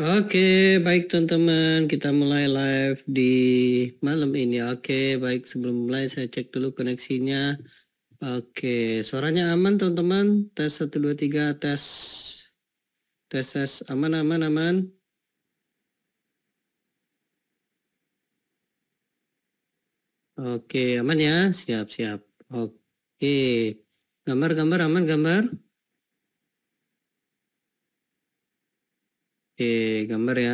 Oke, baik teman-teman, kita mulai live di malam ini. Oke, baik sebelum mulai saya cek dulu koneksinya. Oke, suaranya aman teman-teman. Tes 1 2 3 tes. Tes tes aman aman aman. Oke, aman ya. Siap siap. Oke. Gambar gambar aman gambar. Oke, gambar ya.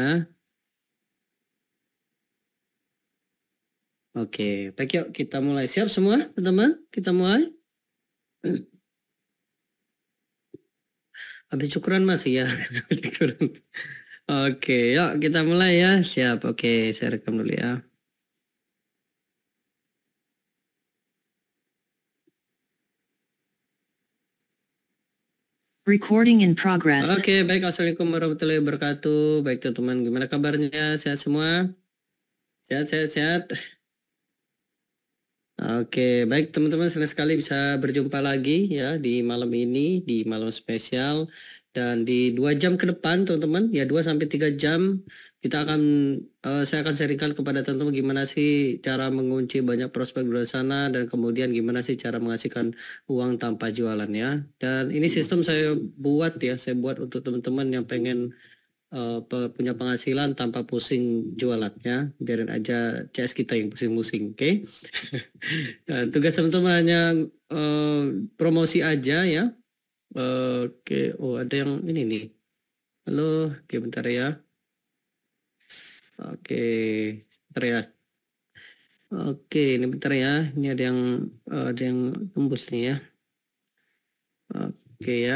Oke, baik yuk kita mulai. Siap semua teman-teman? Kita mulai. Habis cukuran masih ya? Oke, yuk kita mulai ya. Siap, oke saya rekam dulu ya. Recording in progress. Oke, okay, baik. Assalamualaikum warahmatullahi wabarakatuh. Baik, teman-teman. Gimana kabarnya? Sehat semua? Sehat, sehat, sehat. Oke, okay, baik teman-teman. Senang sekali bisa berjumpa lagi ya di malam ini, di malam spesial. Dan di dua jam ke depan, teman-teman, ya dua sampai tiga jam kita akan uh, saya akan sharingkan kepada teman-teman gimana sih cara mengunci banyak prospek di luar sana dan kemudian gimana sih cara menghasilkan uang tanpa jualan ya. Dan ini iya. sistem saya buat ya, saya buat untuk teman-teman yang pengen uh, punya penghasilan tanpa pusing jualan ya. Biarin aja CS kita yang pusing-pusing, oke? okay? dan tugas teman-teman hanya uh, promosi aja ya. Uh, oke, okay. oh ada yang ini nih. Halo, oke okay, bentar ya. Oke, bentar ya. Oke, ini bentar ya. Ini ada yang eh, ada yang tembus nih ya. Oke ya.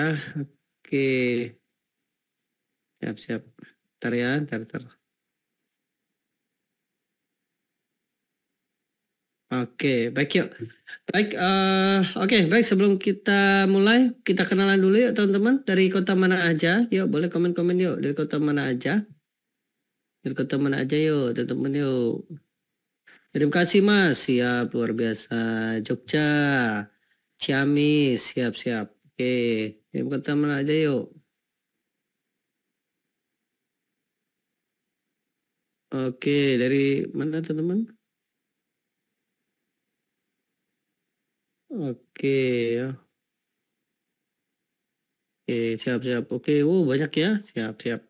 Oke. Siap, siap. Bentar ya, bentar, bentar. Oke, baik yuk. Baik, uh, oke, okay, baik sebelum kita mulai, kita kenalan dulu yuk teman-teman dari kota mana aja. Yuk, boleh komen-komen yuk dari kota mana aja. Biar teman aja yo teman yuk. Terima kasih mas, siap luar biasa. Jogja, Ciamis, siap-siap. Oke, terima teman aja yo Oke, dari mana teman-teman? Oke ya. Oke, siap-siap. Oke, wow, banyak ya. Siap-siap.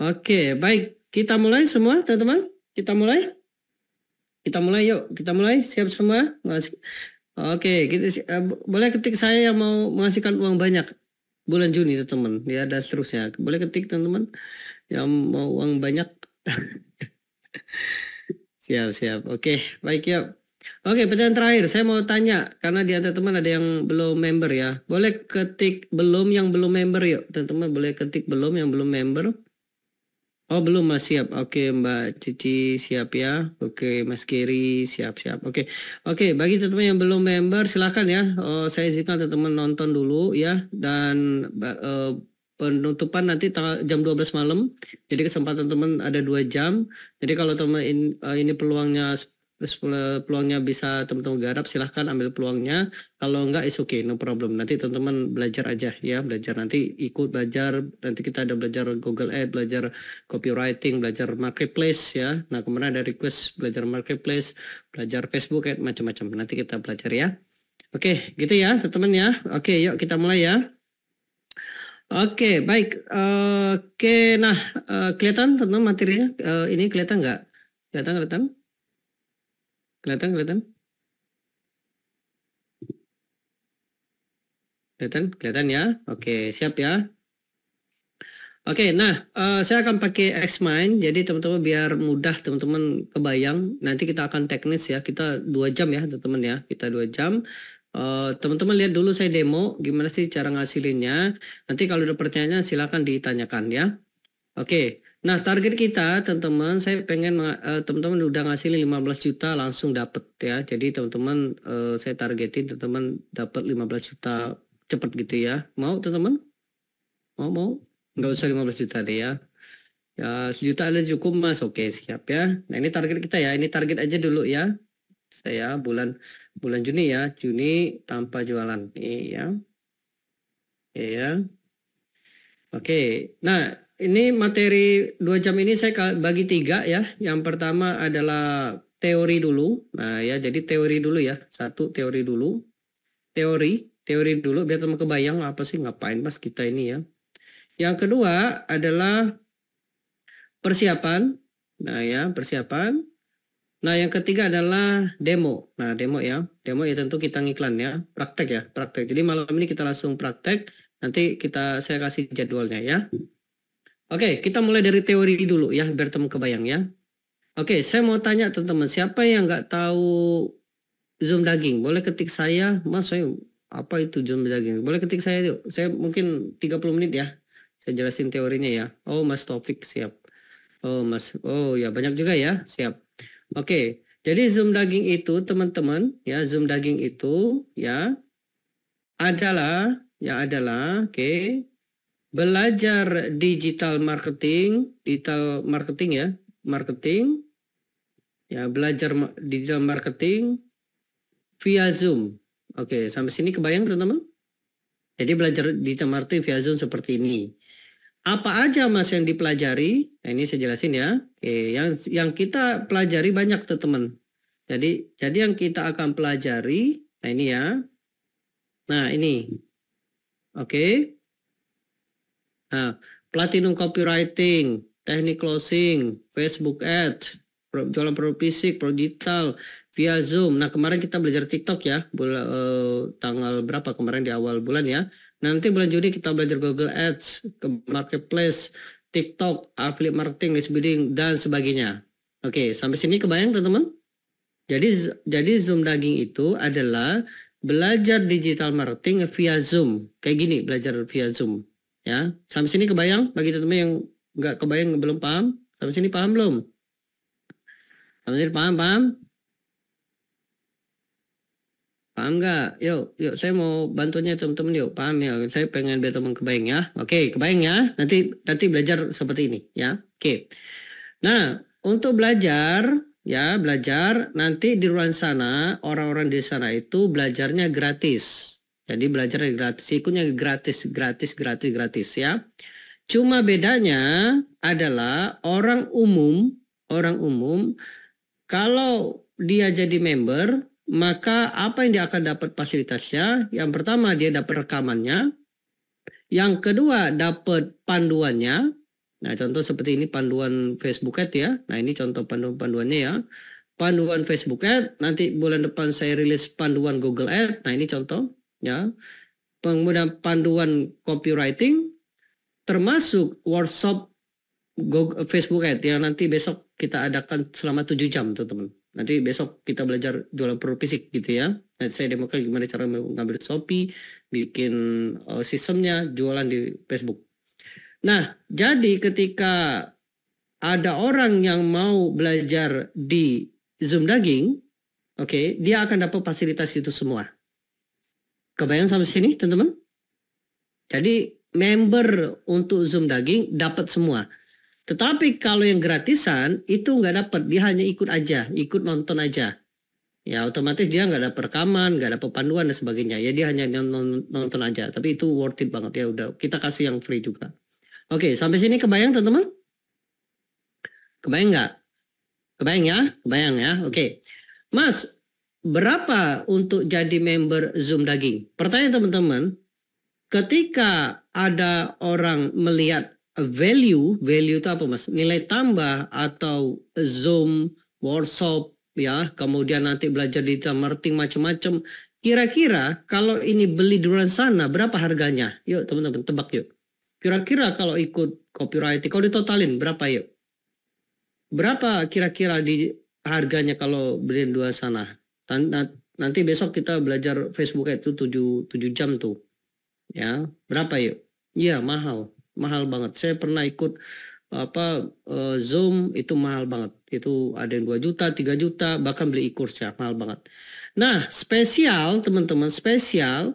Oke, baik. Kita mulai semua, teman-teman. Kita mulai. Kita mulai yuk. Kita mulai. Siap semua. Oke, kita uh, boleh ketik saya yang mau menghasilkan uang banyak bulan Juni, teman-teman. Ya, ada seterusnya. Boleh ketik teman-teman yang mau uang banyak. siap, siap. Oke, baik ya. Oke, pertanyaan terakhir. Saya mau tanya, karena di antara teman ada yang belum member ya. Boleh ketik belum yang belum member yuk. Teman-teman boleh ketik belum yang belum member. Oh belum mas siap, oke Mbak Cici siap ya, oke Mas Kiri siap siap, oke oke bagi teman-teman yang belum member silakan ya, oh, saya izinkan teman-teman nonton dulu ya dan uh, penutupan nanti tanggal, jam 12 malam, jadi kesempatan teman ada dua jam, jadi kalau teman in, uh, ini peluangnya terus peluangnya bisa teman-teman garap silahkan ambil peluangnya kalau enggak is okay no problem nanti teman-teman belajar aja ya belajar nanti ikut belajar nanti kita ada belajar Google Ads belajar copywriting belajar marketplace ya nah kemudian ada request belajar marketplace belajar Facebook Ads macam-macam nanti kita belajar ya oke gitu ya teman-teman ya oke yuk kita mulai ya oke baik oke nah eh, kelihatan teman-teman materinya eh, ini kelihatan enggak kelihatan kelihatan Kelihatan, kelihatan? Kelihatan, kelihatan ya. Oke, siap ya. Oke, nah uh, saya akan pakai Xmind. Jadi teman-teman biar mudah teman-teman kebayang. Nanti kita akan teknis ya. Kita dua jam ya teman-teman ya. Kita dua jam. Eh, teman-teman uh, lihat dulu saya demo gimana sih cara ngasilinnya. Nanti kalau ada pertanyaan silakan ditanyakan ya. Oke. Nah, target kita teman-teman, saya pengen eh, teman-teman uh, udah ngasih 15 juta langsung dapet ya. Jadi teman-teman uh, saya targetin teman-teman dapat 15 juta cepet gitu ya. Mau teman-teman? Mau mau? Nggak usah 15 juta deh ya. Ya, sejuta aja cukup Mas. Oke, siap ya. Nah, ini target kita ya. Ini target aja dulu ya. Saya bulan bulan Juni ya. Juni tanpa jualan. Iya. Iya. Oke. Nah, ini materi dua jam ini saya bagi tiga ya. Yang pertama adalah teori dulu. Nah ya, jadi teori dulu ya. Satu teori dulu. Teori, teori dulu biar teman kebayang apa sih ngapain pas kita ini ya. Yang kedua adalah persiapan. Nah ya, persiapan. Nah yang ketiga adalah demo. Nah demo ya, demo ya tentu kita ngiklan ya, praktek ya, praktek. Jadi malam ini kita langsung praktek. Nanti kita saya kasih jadwalnya ya. Oke, kita mulai dari teori dulu ya, biar teman kebayang ya. Oke, saya mau tanya teman-teman, siapa yang nggak tahu zoom daging? Boleh ketik saya, mas saya apa itu zoom daging? Boleh ketik saya yuk, saya mungkin 30 menit ya. Saya jelasin teorinya ya. Oh, mas Taufik siap. Oh, mas, oh ya banyak juga ya, siap. Oke, jadi zoom daging itu teman-teman ya, zoom daging itu ya adalah ya adalah oke okay, belajar digital marketing, digital marketing ya, marketing. Ya, belajar digital marketing via Zoom. Oke, sampai sini kebayang teman-teman? Jadi belajar digital marketing via Zoom seperti ini. Apa aja Mas yang dipelajari? Nah, ini saya jelasin ya. Oke, yang yang kita pelajari banyak tuh teman. Jadi jadi yang kita akan pelajari, nah ini ya. Nah, ini. Oke. Nah, platinum copywriting, teknik closing, Facebook Ads, jualan produk fisik, produk digital, via Zoom. Nah, kemarin kita belajar TikTok ya, bulan, eh, tanggal berapa kemarin di awal bulan ya. nanti bulan Juni kita belajar Google Ads, ke marketplace, TikTok, affiliate marketing, list building dan sebagainya. Oke, sampai sini kebayang teman-teman? Jadi jadi Zoom daging itu adalah belajar digital marketing via Zoom. Kayak gini belajar via Zoom. Ya, sampai sini kebayang bagi teman-teman yang nggak kebayang belum paham? Sampai sini paham belum? Sampai sini paham, paham? Paham nggak? Yuk, yuk saya mau bantunya teman-teman yuk. Paham ya? Saya pengen biar teman kebayang ya. Oke, kebayang ya. Nanti nanti belajar seperti ini ya. Oke. Nah, untuk belajar ya, belajar nanti di ruang sana orang-orang di sana itu belajarnya gratis. Jadi belajar gratis, ikutnya gratis, gratis, gratis, gratis ya. Cuma bedanya adalah orang umum, orang umum kalau dia jadi member, maka apa yang dia akan dapat fasilitasnya? Yang pertama dia dapat rekamannya, yang kedua dapat panduannya. Nah, contoh seperti ini panduan Facebook Ad ya. Nah, ini contoh panduan-panduannya ya panduan Facebook Ad, nanti bulan depan saya rilis panduan Google Ads. Nah, ini contoh ya kemudian panduan copywriting termasuk workshop Google, Facebook Ad yang nanti besok kita adakan selama tujuh jam tuh teman. Nanti besok kita belajar jualan produk fisik gitu ya. Nanti saya demokan gimana cara mengambil Shopee, bikin uh, sistemnya, jualan di Facebook. Nah, jadi ketika ada orang yang mau belajar di Zoom Daging, oke, okay, dia akan dapat fasilitas itu semua. Kebayang sampai sini teman-teman? Jadi member untuk Zoom Daging dapat semua. Tetapi kalau yang gratisan itu nggak dapat, dia hanya ikut aja, ikut nonton aja. Ya otomatis dia nggak ada perekaman, nggak ada pepanduan dan sebagainya. Ya dia hanya nonton aja. Tapi itu worth it banget ya udah. Kita kasih yang free juga. Oke sampai sini kebayang teman-teman? Kebayang nggak? Kebayang ya? Kebayang ya? Oke. Mas, berapa untuk jadi member Zoom Daging? Pertanyaan teman-teman, ketika ada orang melihat value, value itu apa mas? Nilai tambah atau Zoom, workshop, ya, kemudian nanti belajar di marketing macam-macam. Kira-kira kalau ini beli di luar sana berapa harganya? Yuk teman-teman tebak yuk. Kira-kira kalau ikut copywriting, kalau ditotalin berapa yuk? Berapa kira-kira di harganya kalau beli di luar sana? nanti besok kita belajar Facebook itu 7, 7 jam tuh. Ya, berapa yuk? Iya, mahal. Mahal banget. Saya pernah ikut apa eh, Zoom itu mahal banget. Itu ada yang 2 juta, 3 juta, bahkan beli e-course ya, mahal banget. Nah, spesial teman-teman, spesial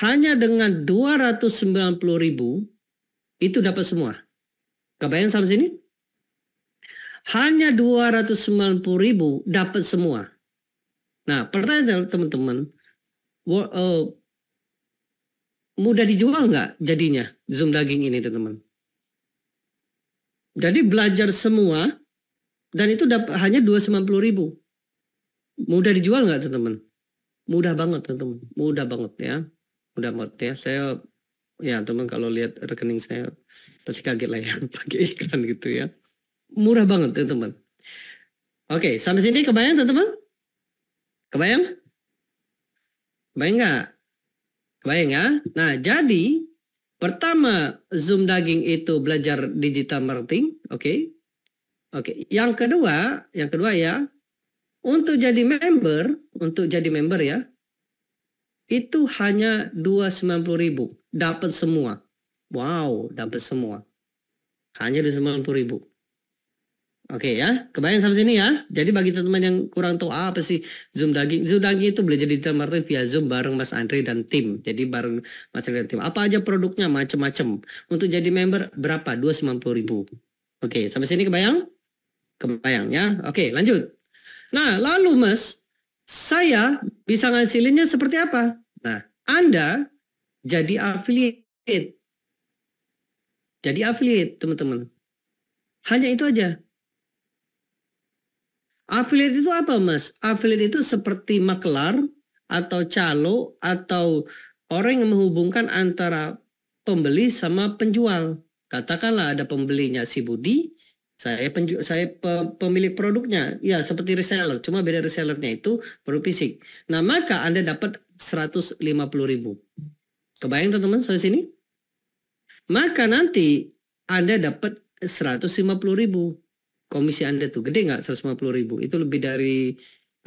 hanya dengan 290 ribu itu dapat semua. Kebayang sama sini? Hanya 290 ribu dapat semua. Nah pertanyaan teman-teman, uh, mudah dijual nggak jadinya zoom daging ini teman-teman? Jadi belajar semua dan itu dapat hanya 290 ribu. Mudah dijual nggak teman-teman? Mudah banget teman-teman, mudah banget ya. Mudah banget ya. Saya ya teman kalau lihat rekening saya pasti kaget lah ya pakai iklan gitu ya murah banget teman-teman oke sampai sini kebayang teman-teman Kebayang? Kebayang nggak? Kebayang ya? Nah, jadi pertama Zoom daging itu belajar digital marketing, oke? Okay? Oke, okay. yang kedua, yang kedua ya, untuk jadi member, untuk jadi member ya, itu hanya 290000 ribu, dapat semua. Wow, dapat semua. Hanya 290000 ribu. Oke okay, ya, kebayang sampai sini ya. Jadi bagi teman-teman yang kurang tahu apa sih Zoom daging, Zoom daging itu belajar jadi marketing via Zoom bareng Mas Andre dan tim. Jadi bareng Mas Andre dan tim. Apa aja produknya macam-macam. Untuk jadi member berapa? Dua 290 ribu. Oke, okay, sampai sini kebayang? Kebayang ya. Oke, okay, lanjut. Nah, lalu Mas, saya bisa ngasilinnya seperti apa? Nah, Anda jadi affiliate. Jadi affiliate, teman-teman. Hanya itu aja Affiliate itu apa mas? Affiliate itu seperti maklar atau calo atau orang yang menghubungkan antara pembeli sama penjual. Katakanlah ada pembelinya si Budi, saya penju saya pe pemilik produknya. Ya seperti reseller, cuma beda resellernya itu produk fisik. Nah maka Anda dapat 150 ribu. Kebayang teman-teman saya sini? Maka nanti Anda dapat 150 ribu komisi Anda tuh gede nggak 150 ribu? Itu lebih dari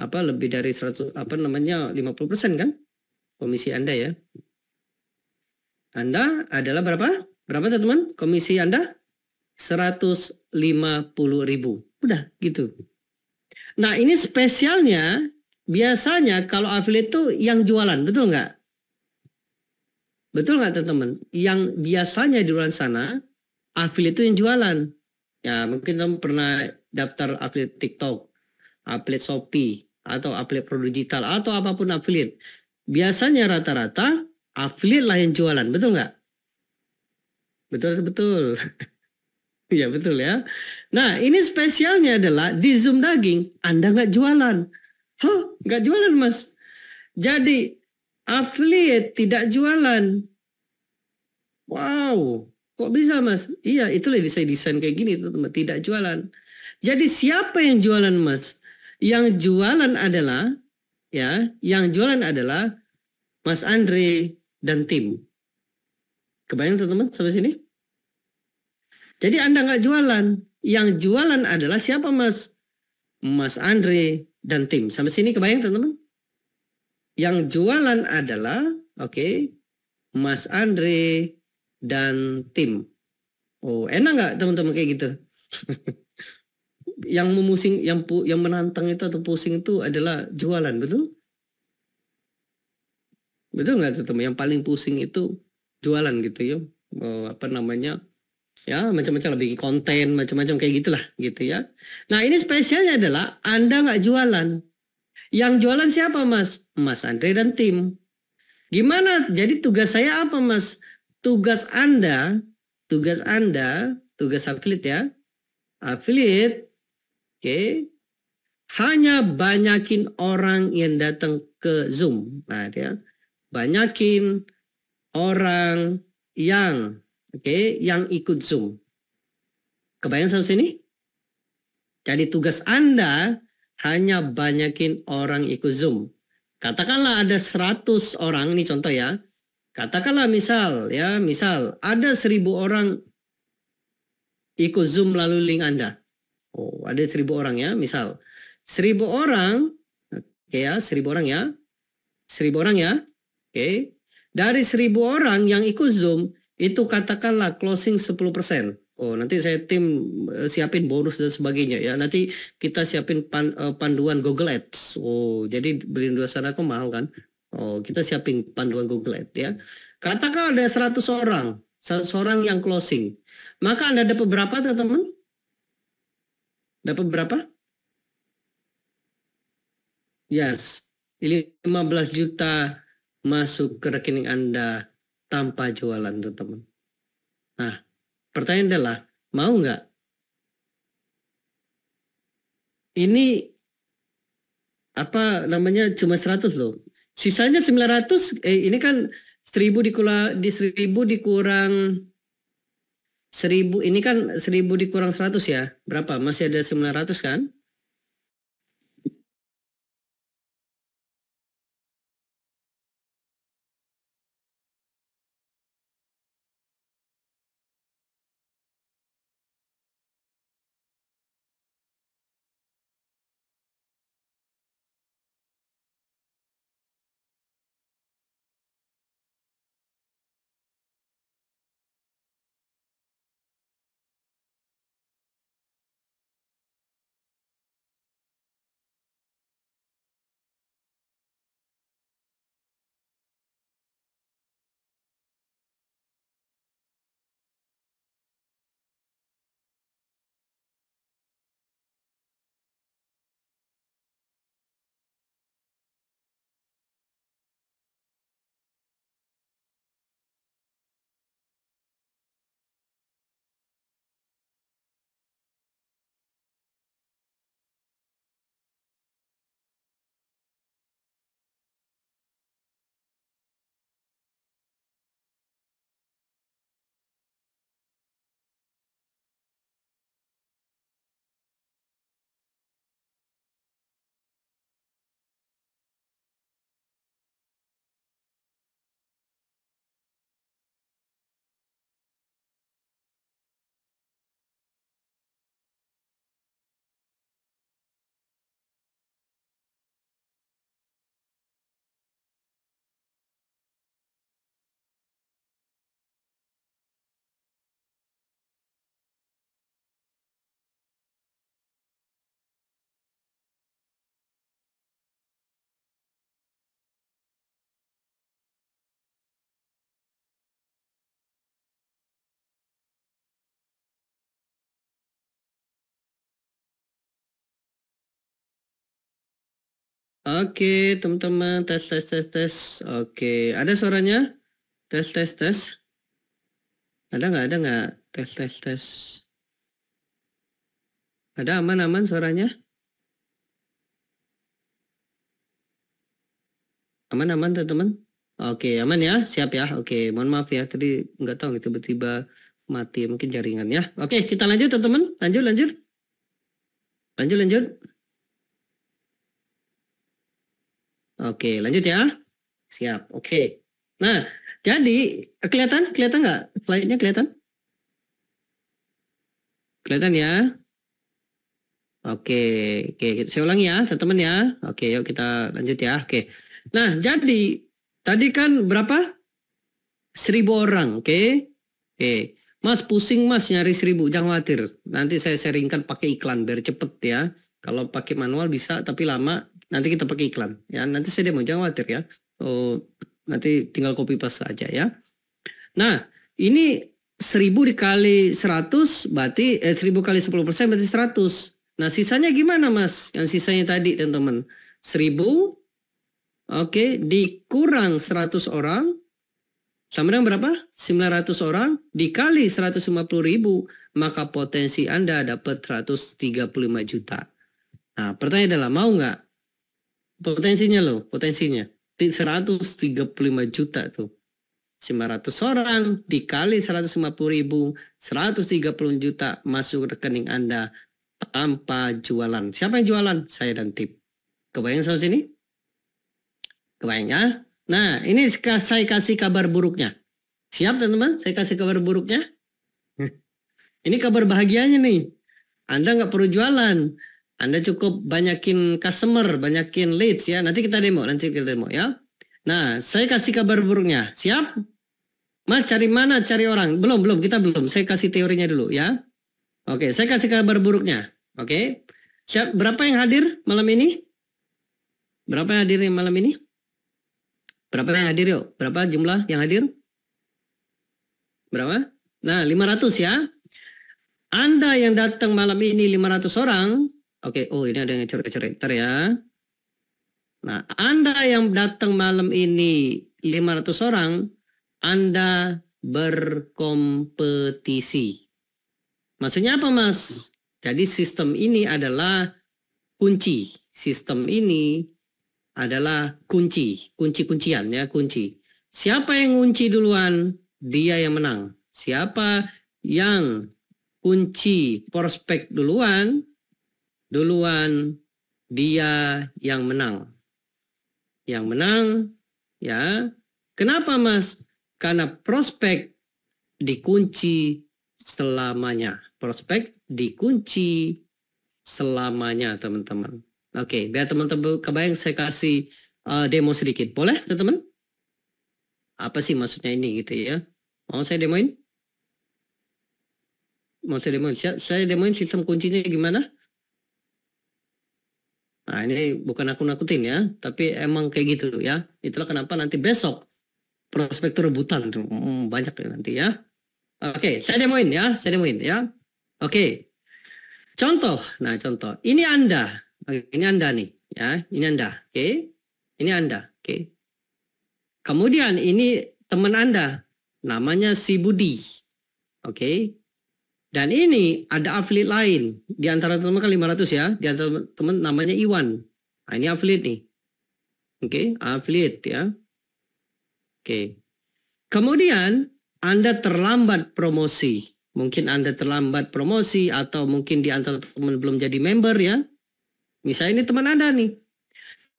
apa lebih dari 100 apa namanya 50 persen kan komisi Anda ya. Anda adalah berapa? Berapa teman-teman? Komisi Anda 150 ribu. Udah gitu. Nah ini spesialnya biasanya kalau affiliate itu yang jualan betul nggak? Betul nggak teman-teman? Yang biasanya di luar sana affiliate itu yang jualan. Ya, mungkin kamu pernah daftar affiliate TikTok, affiliate Shopee, atau affiliate produk digital, atau apapun affiliate. Biasanya rata-rata affiliate lah yang jualan, betul nggak? Betul, betul. Iya betul ya. Nah ini spesialnya adalah di Zoom daging Anda nggak jualan. Hah nggak jualan mas. Jadi affiliate tidak jualan. Wow Kok bisa mas? Iya itu lagi saya desain kayak gini teman-teman. Tidak jualan. Jadi siapa yang jualan mas? Yang jualan adalah ya yang jualan adalah Mas Andre dan tim. Kebayang teman-teman sampai sini? Jadi Anda nggak jualan. Yang jualan adalah siapa mas? Mas Andre dan tim. Sampai sini kebayang teman-teman? Yang jualan adalah, oke, okay, Mas Andre dan tim. Oh, enak nggak teman-teman kayak gitu? yang memusing, yang pu, yang menantang itu atau pusing itu adalah jualan, betul? Betul nggak teman-teman? Yang paling pusing itu jualan gitu ya. Oh, apa namanya? ya macam-macam lebih konten macam-macam kayak gitulah gitu ya nah ini spesialnya adalah anda nggak jualan yang jualan siapa mas mas Andre dan tim gimana jadi tugas saya apa mas tugas Anda, tugas Anda, tugas affiliate ya, affiliate, oke, okay, hanya banyakin orang yang datang ke Zoom. Nah, gitu ya, banyakin orang yang, oke, okay, yang ikut Zoom. Kebayang sampai sini? Jadi tugas Anda hanya banyakin orang ikut Zoom. Katakanlah ada 100 orang, ini contoh ya, Katakanlah misal ya, misal ada seribu orang ikut Zoom melalui link Anda. Oh, ada seribu orang ya, misal. Seribu orang, oke okay ya, seribu orang ya. Seribu orang ya, oke. Okay. Dari seribu orang yang ikut Zoom, itu katakanlah closing 10%. Oh, nanti saya tim eh, siapin bonus dan sebagainya ya. Nanti kita siapin eh, panduan Google Ads. Oh, jadi beli dua sana kok mahal kan? Oh, kita siapin panduan Google Ads ya. Katakan ada 100 orang, 100 orang yang closing. Maka Anda dapat berapa teman-teman? Dapat berapa? Yes, 15 juta masuk ke rekening Anda tanpa jualan teman-teman. Nah, pertanyaan adalah, mau nggak? Ini apa namanya cuma 100 loh Sisanya 900 eh, ini kan 1000 dikurang di 1000 dikurang 1000 ini kan 1000 dikurang 100 ya. Berapa? Masih ada 900 kan? Oke, teman-teman, tes tes tes tes. Oke, ada suaranya? Tes tes tes. Ada nggak? Ada nggak? Tes tes tes. Ada aman-aman suaranya? Aman-aman teman-teman? Oke, aman ya? Siap ya? Oke, mohon maaf ya tadi nggak tahu tiba-tiba mati mungkin jaringan ya. Oke, kita lanjut teman-teman. Lanjut, lanjut. Lanjut, lanjut. Oke, lanjut ya. Siap. Oke. Nah, jadi kelihatan kelihatan nggak slide-nya kelihatan? Kelihatan ya? Oke, oke, saya ulangi ya, teman-teman ya. Oke, yuk kita lanjut ya. Oke. Nah, jadi tadi kan berapa? Seribu orang, oke? Oke. Mas pusing mas nyari seribu, jangan khawatir. Nanti saya sharingkan pakai iklan biar cepet ya. Kalau pakai manual bisa, tapi lama nanti kita pakai iklan ya nanti saya demo jangan khawatir ya oh, nanti tinggal copy paste aja ya nah ini seribu dikali seratus berarti eh, seribu kali sepuluh persen berarti seratus nah sisanya gimana mas yang sisanya tadi teman-teman 1000 oke okay, dikurang seratus orang sama dengan berapa? ratus orang dikali seratus lima puluh ribu maka potensi Anda dapat seratus tiga puluh lima juta. Nah, pertanyaan adalah mau nggak? Potensinya loh, potensinya. 135 juta tuh. 900 orang dikali 150 ribu, 130 juta masuk rekening Anda tanpa jualan. Siapa yang jualan? Saya dan tim. Kebayang sama sini? Kebayang ya? Nah, ini saya kasih kabar buruknya. Siap teman-teman? Saya kasih kabar buruknya. ini kabar bahagianya nih. Anda nggak perlu jualan. Anda cukup banyakin customer, banyakin leads ya. Nanti kita demo, nanti kita demo ya. Nah, saya kasih kabar buruknya. Siap? Mas cari mana cari orang? Belum, belum, kita belum. Saya kasih teorinya dulu ya. Oke, saya kasih kabar buruknya. Oke. Siap, berapa yang hadir malam ini? Berapa yang hadir malam ini? Berapa yang hadir yuk? Berapa jumlah yang hadir? Berapa? Nah, 500 ya. Anda yang datang malam ini 500 orang, Oke, oh ini ada yang cerita-cerita ya. Nah, Anda yang datang malam ini 500 orang, Anda berkompetisi. Maksudnya apa, Mas? Jadi sistem ini adalah kunci. Sistem ini adalah kunci, kunci-kuncian ya, kunci. Siapa yang kunci duluan, dia yang menang. Siapa yang kunci prospek duluan, duluan dia yang menang. Yang menang ya. Kenapa Mas? Karena prospek dikunci selamanya. Prospek dikunci selamanya, teman-teman. Oke, biar teman-teman kebayang saya kasih uh, demo sedikit. Boleh, teman-teman? Apa sih maksudnya ini gitu ya? Mau saya demoin? Mau saya demoin? Saya, saya demoin sistem kuncinya gimana? Nah ini bukan aku nakutin ya, tapi emang kayak gitu ya. Itulah kenapa nanti besok prospek rebutan tuh hmm, banyak ya nanti ya. Oke, saya demoin ya, saya demoin ya. Oke, contoh, nah contoh, ini anda, ini anda nih ya, ini anda, oke, ini anda, oke. Kemudian ini teman anda, namanya si Budi, oke. Dan ini ada affiliate lain. Di antara teman-teman 500 kan ya. Di antara teman namanya Iwan. Nah, ini affiliate nih. Oke, okay, affiliate ya. Oke. Okay. Kemudian Anda terlambat promosi. Mungkin Anda terlambat promosi atau mungkin di antara teman belum jadi member ya. Misalnya ini teman Anda nih.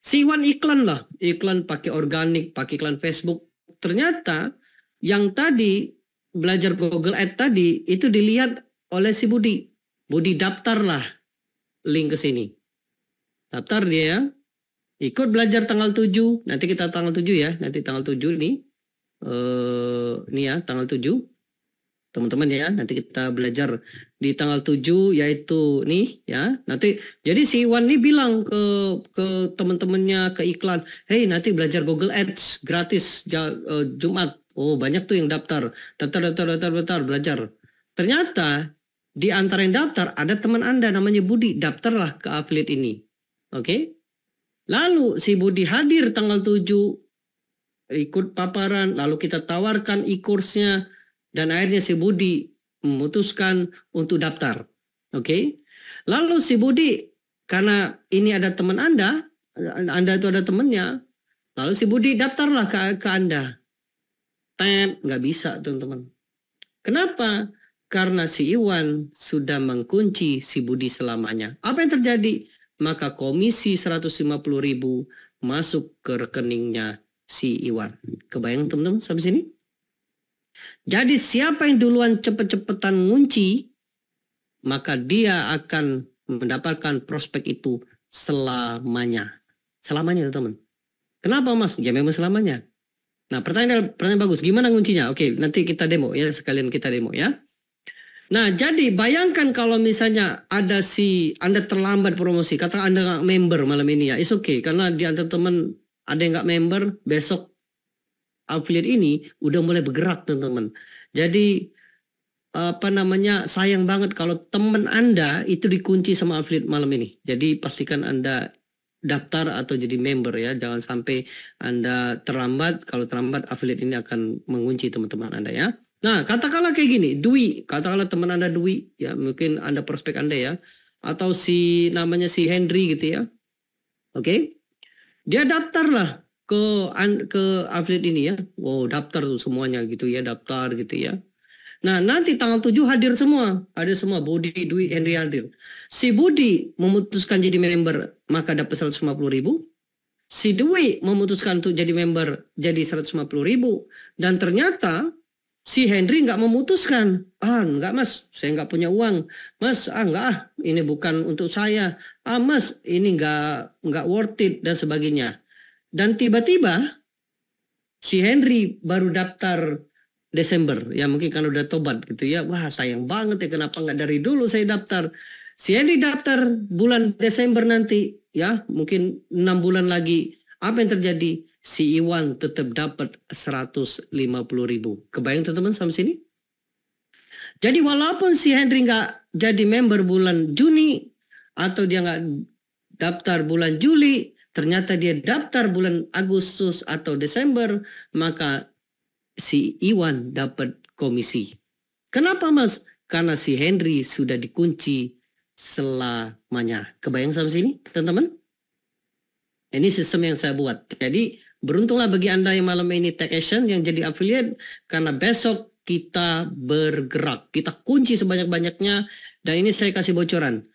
Si Iwan iklan lah. Iklan pakai organik, pakai iklan Facebook. Ternyata yang tadi belajar Google Ad tadi itu dilihat oleh si Budi. Budi daftarlah link ke sini. Daftar dia, ikut belajar tanggal 7. Nanti kita tanggal 7 ya, nanti tanggal 7 nih. Uh, ini ya, tanggal 7 teman-teman ya nanti kita belajar di tanggal 7 yaitu nih ya nanti jadi si Iwan nih bilang ke ke teman-temannya ke iklan hey nanti belajar Google Ads gratis eh, Jumat Oh, banyak tuh yang daftar. Daftar, daftar, daftar, daftar, belajar. Ternyata di antara yang daftar ada teman Anda namanya Budi, daftarlah ke affiliate ini. Oke? Okay? Lalu si Budi hadir tanggal 7 ikut paparan, lalu kita tawarkan e-course-nya dan akhirnya si Budi memutuskan untuk daftar. Oke? Okay? Lalu si Budi karena ini ada teman Anda, Anda itu ada temannya, lalu si Budi daftarlah ke, ke Anda ten nggak bisa teman-teman kenapa karena si Iwan sudah mengkunci si Budi selamanya apa yang terjadi maka komisi 150 ribu masuk ke rekeningnya si Iwan kebayang teman-teman sampai sini jadi siapa yang duluan cepet-cepetan ngunci maka dia akan mendapatkan prospek itu selamanya selamanya teman-teman kenapa mas ya memang selamanya Nah, pertanyaan pertanyaan bagus. Gimana kuncinya? Oke, nanti kita demo ya, sekalian kita demo ya. Nah, jadi bayangkan kalau misalnya ada si Anda terlambat promosi, kata Anda nggak member malam ini ya, is okay karena di antara teman ada yang nggak member besok affiliate ini udah mulai bergerak teman-teman. Jadi apa namanya sayang banget kalau teman Anda itu dikunci sama affiliate malam ini. Jadi pastikan Anda daftar atau jadi member ya. Jangan sampai Anda terlambat. Kalau terlambat affiliate ini akan mengunci teman-teman Anda ya. Nah, katakanlah kayak gini, Dwi, katakanlah teman Anda Dwi ya, mungkin Anda prospek Anda ya atau si namanya si Henry gitu ya. Oke. Okay? Dia lah ke ke affiliate ini ya. Wow, daftar tuh semuanya gitu ya, daftar gitu ya. Nah, nanti tanggal 7 hadir semua. Hadir semua body Dwi, Henry hadir. Si Budi memutuskan jadi member, maka dapat 150 ribu. Si Dewi memutuskan untuk jadi member, jadi 150 ribu. Dan ternyata si Henry nggak memutuskan. Ah, nggak mas, saya nggak punya uang. Mas, ah nggak ah, ini bukan untuk saya. Ah mas, ini nggak nggak worth it dan sebagainya. Dan tiba-tiba si Henry baru daftar Desember. Ya mungkin kalau udah tobat gitu ya. Wah sayang banget ya kenapa nggak dari dulu saya daftar. Si Henry daftar bulan Desember nanti, ya mungkin enam bulan lagi, apa yang terjadi? Si Iwan tetap dapat 150 ribu. Kebayang teman-teman sampai sini? Jadi walaupun si Henry nggak jadi member bulan Juni atau dia nggak daftar bulan Juli, ternyata dia daftar bulan Agustus atau Desember, maka si Iwan dapat komisi. Kenapa mas? Karena si Henry sudah dikunci selamanya. Kebayang sampai sini, teman-teman? Ini sistem yang saya buat. Jadi, beruntunglah bagi Anda yang malam ini take action yang jadi affiliate karena besok kita bergerak. Kita kunci sebanyak-banyaknya dan ini saya kasih bocoran.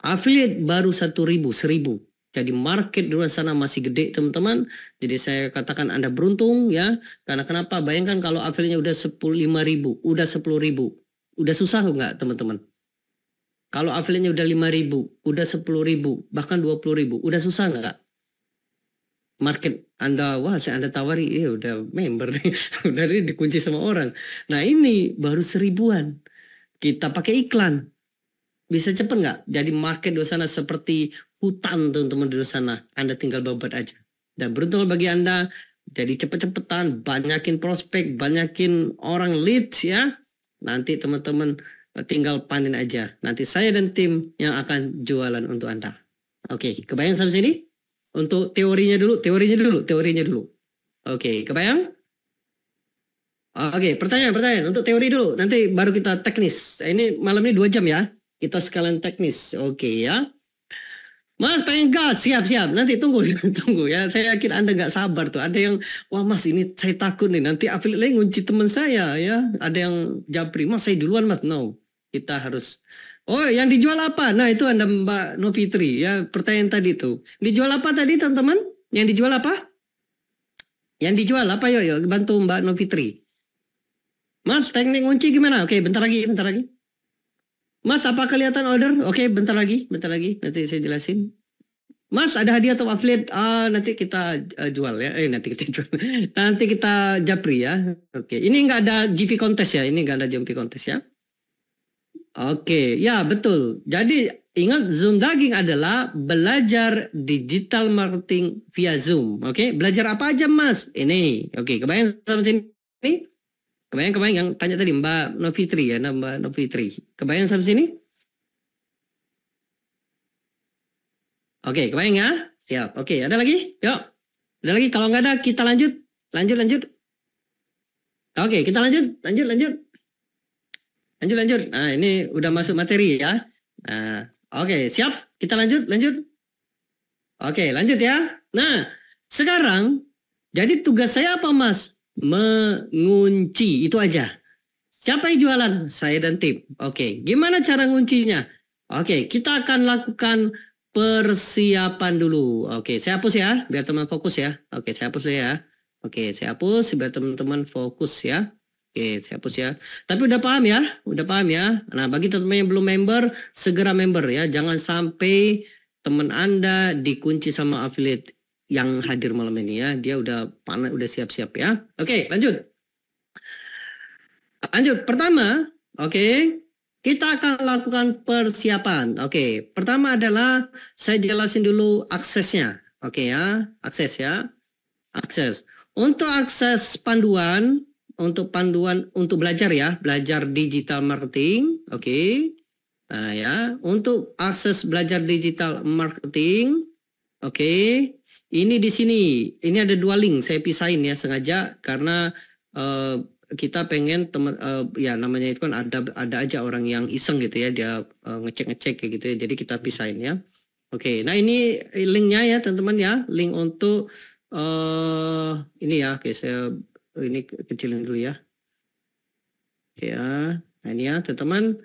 Affiliate baru satu ribu, seribu. Jadi market di luar sana masih gede teman-teman. Jadi saya katakan Anda beruntung ya. Karena kenapa? Bayangkan kalau affiliate-nya udah 10 ribu, udah ribu, Udah susah nggak teman-teman? Kalau afiliatnya udah lima ribu, udah sepuluh ribu, bahkan dua puluh ribu, udah susah nggak? Market Anda, wah saya Anda tawari, ya udah member nih, udah ini dikunci sama orang. Nah ini baru seribuan, kita pakai iklan. Bisa cepet nggak? Jadi market di sana seperti hutan teman-teman di sana, Anda tinggal babat aja. Dan beruntung bagi Anda, jadi cepet-cepetan, banyakin prospek, banyakin orang leads ya. Nanti teman-teman tinggal panen aja. Nanti saya dan tim yang akan jualan untuk Anda. Oke, okay, kebayang sampai sini? Untuk teorinya dulu, teorinya dulu, teorinya dulu. Oke, okay, kebayang? Oke, okay, pertanyaan-pertanyaan. Untuk teori dulu, nanti baru kita teknis. Eh, ini malam ini dua jam ya. Kita sekalian teknis. Oke okay, ya. Mas pengen gas, siap-siap. Nanti tunggu, tunggu ya. Saya yakin Anda nggak sabar tuh. Ada yang, wah mas ini saya takut nih. Nanti Afil lain ngunci teman saya ya. Ada yang japri, mas saya duluan mas. No, kita harus oh yang dijual apa nah itu anda Mbak Novitri ya pertanyaan tadi itu dijual apa tadi teman-teman yang dijual apa yang dijual apa yo yo bantu Mbak Novitri Mas teknik kunci gimana oke bentar lagi bentar lagi Mas apa kelihatan order oke bentar lagi bentar lagi nanti saya jelasin Mas ada hadiah atau affiliate ah nanti kita uh, jual ya. Eh nanti kita jual. nanti kita japri ya. Oke, okay. ini nggak ada GV contest ya. Ini nggak ada GV contest ya. Oke, ya betul. Jadi ingat Zoom Daging adalah belajar digital marketing via Zoom. Oke, belajar apa aja Mas? Ini, oke, kebayang sama sini? Kebayang, kebayang yang tanya tadi Mbak Novitri ya, Mbak Novitri. Kebayang sama sini? Oke, kebayang ya? Ya, oke. Ada lagi? Yuk. Ada lagi? Kalau nggak ada, kita lanjut. Lanjut, lanjut. Oke, kita lanjut. Lanjut, lanjut lanjut lanjut nah ini udah masuk materi ya nah oke okay, siap kita lanjut lanjut oke okay, lanjut ya nah sekarang jadi tugas saya apa mas mengunci itu aja siapa yang jualan saya dan tim oke okay, gimana cara nguncinya oke okay, kita akan lakukan persiapan dulu oke okay, saya hapus ya biar teman fokus ya oke okay, saya hapus ya oke okay, saya hapus biar teman-teman fokus ya Oke, saya hapus ya. Tapi udah paham ya, udah paham ya. Nah, bagi teman-teman yang belum member, segera member ya. Jangan sampai teman Anda dikunci sama affiliate yang hadir malam ini ya. Dia udah panas, udah siap-siap ya. Oke, lanjut. Lanjut, pertama, oke. kita akan lakukan persiapan. Oke, pertama adalah saya jelasin dulu aksesnya. Oke ya, akses ya. Akses. Untuk akses panduan, untuk panduan untuk belajar ya, belajar digital marketing, oke. Okay. Nah ya, untuk akses belajar digital marketing, oke. Okay. Ini di sini, ini ada dua link saya pisahin ya sengaja karena uh, kita pengen teman uh, eh, ya namanya itu kan ada ada aja orang yang iseng gitu ya dia uh, ngecek-ngecek kayak gitu ya. Jadi kita hmm. pisahin ya. Oke, okay. nah ini linknya ya teman-teman ya, link untuk uh, ini ya, oke okay, saya Oh, ini kecilin dulu ya ya nah ini ya teman-teman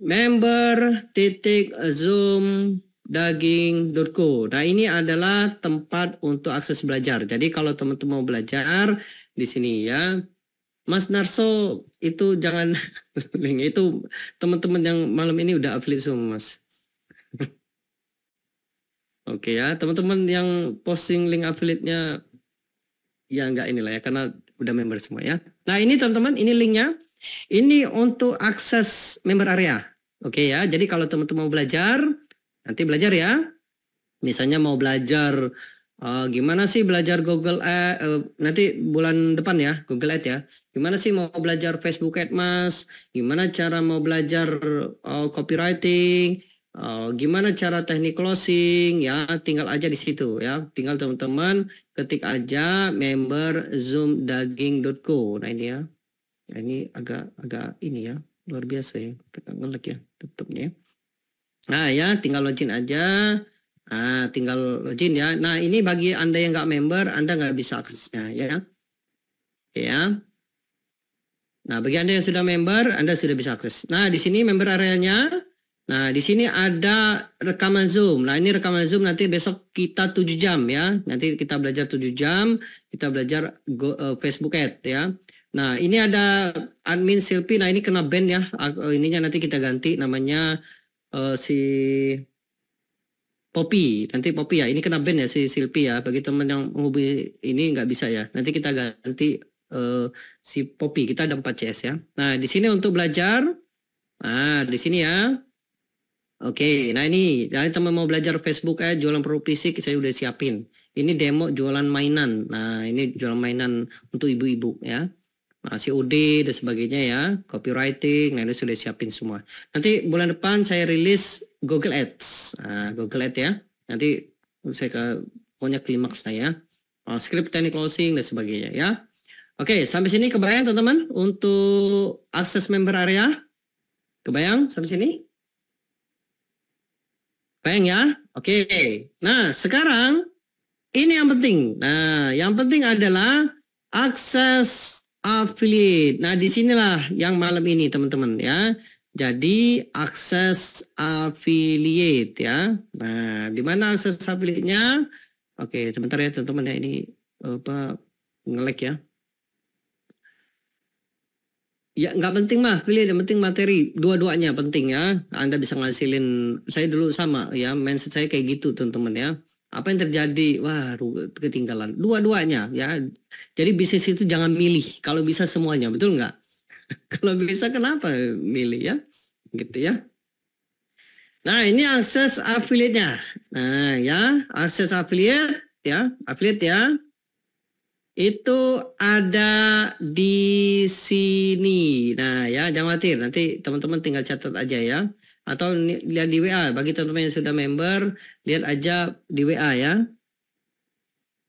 member titik zoom daging.co. Nah, ini adalah tempat untuk akses belajar. Jadi kalau teman-teman mau belajar di sini ya. Mas Narso itu jangan link itu teman-teman yang malam ini udah affiliate semua, Mas. Oke okay, ya, teman-teman yang posting link affiliate-nya ya nggak inilah ya karena udah member semua ya. Nah ini teman-teman ini linknya. Ini untuk akses member area. Oke ya. Jadi kalau teman-teman mau belajar nanti belajar ya. Misalnya mau belajar uh, gimana sih belajar Google Ad, uh, nanti bulan depan ya Google Ad ya. Gimana sih mau belajar Facebook Ad Mas? Gimana cara mau belajar uh, copywriting? Uh, gimana cara teknik closing ya tinggal aja di situ ya tinggal teman-teman ketik aja member daging.co nah ini ya nah, ini agak agak ini ya luar biasa ya ngelek ya tutupnya nah ya tinggal login aja nah tinggal login ya nah ini bagi anda yang nggak member anda nggak bisa aksesnya ya ya nah bagi anda yang sudah member anda sudah bisa akses nah di sini member areanya Nah, di sini ada rekaman Zoom. Nah, ini rekaman Zoom nanti besok kita 7 jam ya. Nanti kita belajar 7 jam, kita belajar go, uh, Facebook Ad ya. Nah, ini ada admin Silpi. Nah, ini kena band ya. Uh, ininya nanti kita ganti namanya uh, si Poppy. Nanti Poppy ya. Ini kena band ya si Silpi ya. Bagi teman yang menghubungi ini nggak bisa ya. Nanti kita ganti uh, si Poppy. Kita ada 4 CS ya. Nah, di sini untuk belajar. Nah, di sini ya. Oke, nah ini jadi nah teman mau belajar Facebook ya, jualan produk fisik saya udah siapin. Ini demo jualan mainan. Nah, ini jualan mainan untuk ibu-ibu ya. Nah, COD dan sebagainya ya, copywriting, nah ini sudah siapin semua. Nanti bulan depan saya rilis Google Ads. Nah, Google Ads ya. Nanti saya ke punya klimaks saya. Nah, script teknik closing dan sebagainya ya. Oke, sampai sini kebayang teman-teman untuk akses member area? Kebayang sampai sini? Peng ya? Oke. Okay. Nah, sekarang ini yang penting. Nah, yang penting adalah akses affiliate. Nah, disinilah yang malam ini teman-teman ya. Jadi akses affiliate ya. Nah, di mana akses affiliate-nya? Oke, sebentar ya teman-teman ya ini apa ngelek ya. Ya nggak penting mah pilih yang penting materi dua-duanya penting ya Anda bisa ngasilin saya dulu sama ya mindset saya kayak gitu teman-teman ya apa yang terjadi wah ketinggalan dua-duanya ya jadi bisnis itu jangan milih kalau bisa semuanya betul nggak kalau bisa kenapa milih ya gitu ya nah ini akses affiliate-nya nah ya akses affiliate ya affiliate ya itu ada di sini. Nah ya, jangan khawatir. Nanti teman-teman tinggal catat aja ya. Atau lihat di WA. Bagi teman-teman yang sudah member, lihat aja di WA ya.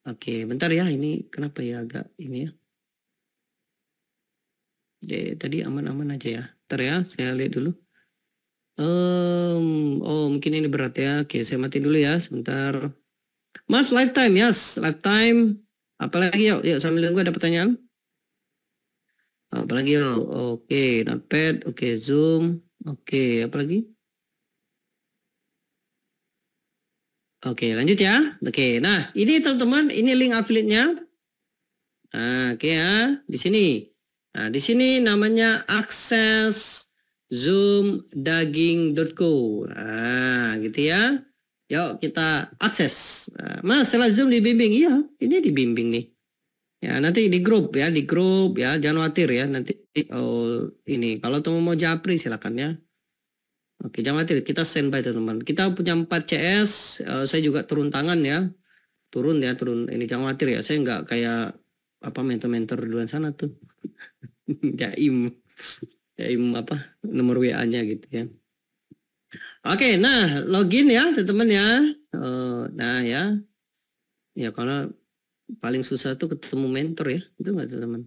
Oke, bentar ya. Ini kenapa ya agak ini ya. Jadi, tadi aman-aman aja ya. Bentar ya, saya lihat dulu. Um, oh, mungkin ini berat ya. Oke, saya mati dulu ya sebentar. Mas lifetime, yes, lifetime. Apalagi yuk, yuk sambil nunggu ada pertanyaan. Apalagi yuk, oke, okay, Notepad, oke, okay, Zoom, oke, okay, apalagi? Oke, okay, lanjut ya. Oke, okay, nah ini teman-teman, ini link affiliate-nya. Nah, oke okay ya, di sini. Nah, di sini namanya akses zoom Nah, gitu ya. Yuk kita akses. Eh, Mas, setelah Zoom dibimbing. Iya, ini dibimbing nih. Ya, nanti di grup ya, di grup ya, jangan khawatir ya. Nanti oh, ini kalau teman mau japri silakan ya. Oke, jangan khawatir, kita standby teman-teman. Kita punya 4 CS, uh, saya juga turun tangan ya. Turun ya, turun. Ini jangan khawatir ya, saya nggak kayak apa mentor-mentor duluan sana tuh. Jaim. Jaim apa nomor WA-nya gitu ya. Oke, nah login ya teman-teman ya. Uh, nah ya, ya kalau paling susah tuh ketemu mentor ya, itu nggak teman-teman.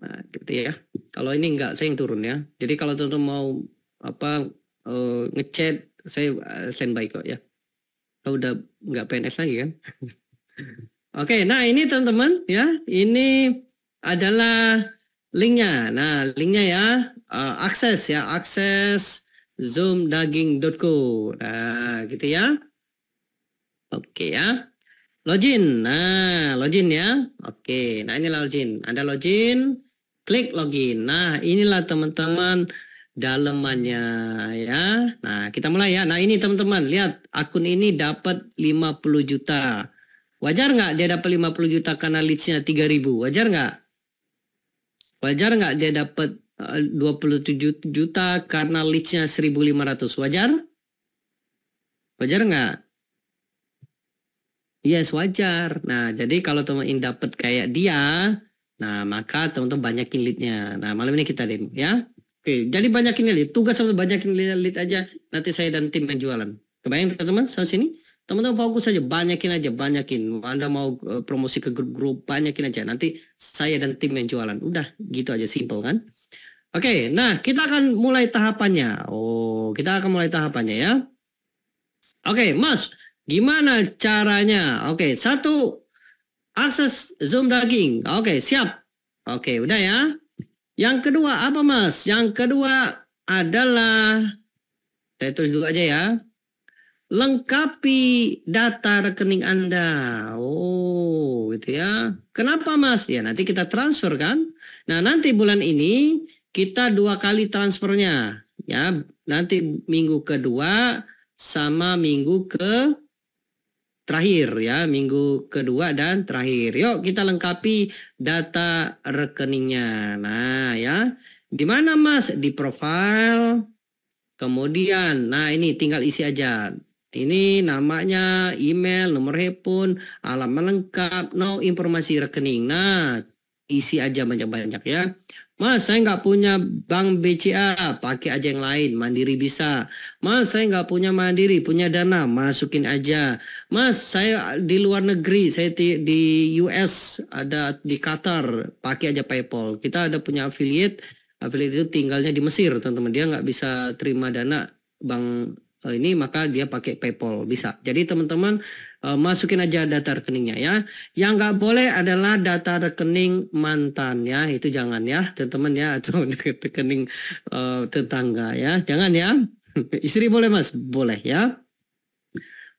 Nah gitu ya. Kalau ini nggak saya yang turun ya. Jadi kalau teman-teman mau apa uh, ngechat saya eh, standby kok ya. Kalau udah nggak PNS lagi kan. Oke, nah ini teman-teman ya, ini adalah linknya. Nah linknya ya, uh, akses ya, akses zoomdaging.co. Nah, gitu ya. Oke ya. Login. Nah, login ya. Oke. Nah, ini login. Anda login, klik login. Nah, inilah teman-teman dalemannya ya. Nah, kita mulai ya. Nah, ini teman-teman, lihat akun ini dapat 50 juta. Wajar nggak dia dapat 50 juta karena leadsnya 3000? Wajar nggak? Wajar nggak dia dapat 27 eh, juta karena leadsnya 1.500 wajar? Wajar nggak? Yes wajar. Nah jadi kalau teman-teman dapat kayak dia, nah maka teman-teman banyakin leadnya. Nah malam ini kita demo ya. Oke jadi banyakin lead. Tugas sama banyakin lead aja. Nanti saya dan tim yang jualan. Kebayang teman-teman sama sini? Teman-teman fokus aja, banyakin aja, banyakin. Anda mau eh, promosi ke grup-grup, banyakin aja. Nanti saya dan tim yang jualan. Udah, gitu aja, simple kan? Oke, nah kita akan mulai tahapannya. Oh, kita akan mulai tahapannya ya. Oke, Mas, gimana caranya? Oke, satu akses Zoom daging. Oke, siap. Oke, udah ya. Yang kedua apa, Mas? Yang kedua adalah saya tulis dulu aja ya. Lengkapi data rekening Anda. Oh, gitu ya. Kenapa, Mas? Ya, nanti kita transfer kan. Nah, nanti bulan ini kita dua kali transfernya ya nanti minggu kedua sama minggu ke terakhir ya minggu kedua dan terakhir yuk kita lengkapi data rekeningnya nah ya di mana mas di profile kemudian nah ini tinggal isi aja ini namanya, email, nomor handphone, alamat lengkap, no informasi rekening. Nah, isi aja banyak-banyak ya. Mas, saya nggak punya bank BCA, pakai aja yang lain, Mandiri bisa. Mas, saya nggak punya Mandiri, punya Dana, masukin aja. Mas, saya di luar negeri, saya di, US, ada di Qatar, pakai aja PayPal. Kita ada punya affiliate, affiliate itu tinggalnya di Mesir, teman-teman. Dia nggak bisa terima dana bank eh, ini, maka dia pakai PayPal, bisa. Jadi teman-teman, uh, masukin aja data rekeningnya ya. Yang nggak boleh adalah data rekening mantan ya, itu jangan ya teman-teman ya atau rekening uh, tetangga ya, jangan ya. Istri boleh mas, boleh ya.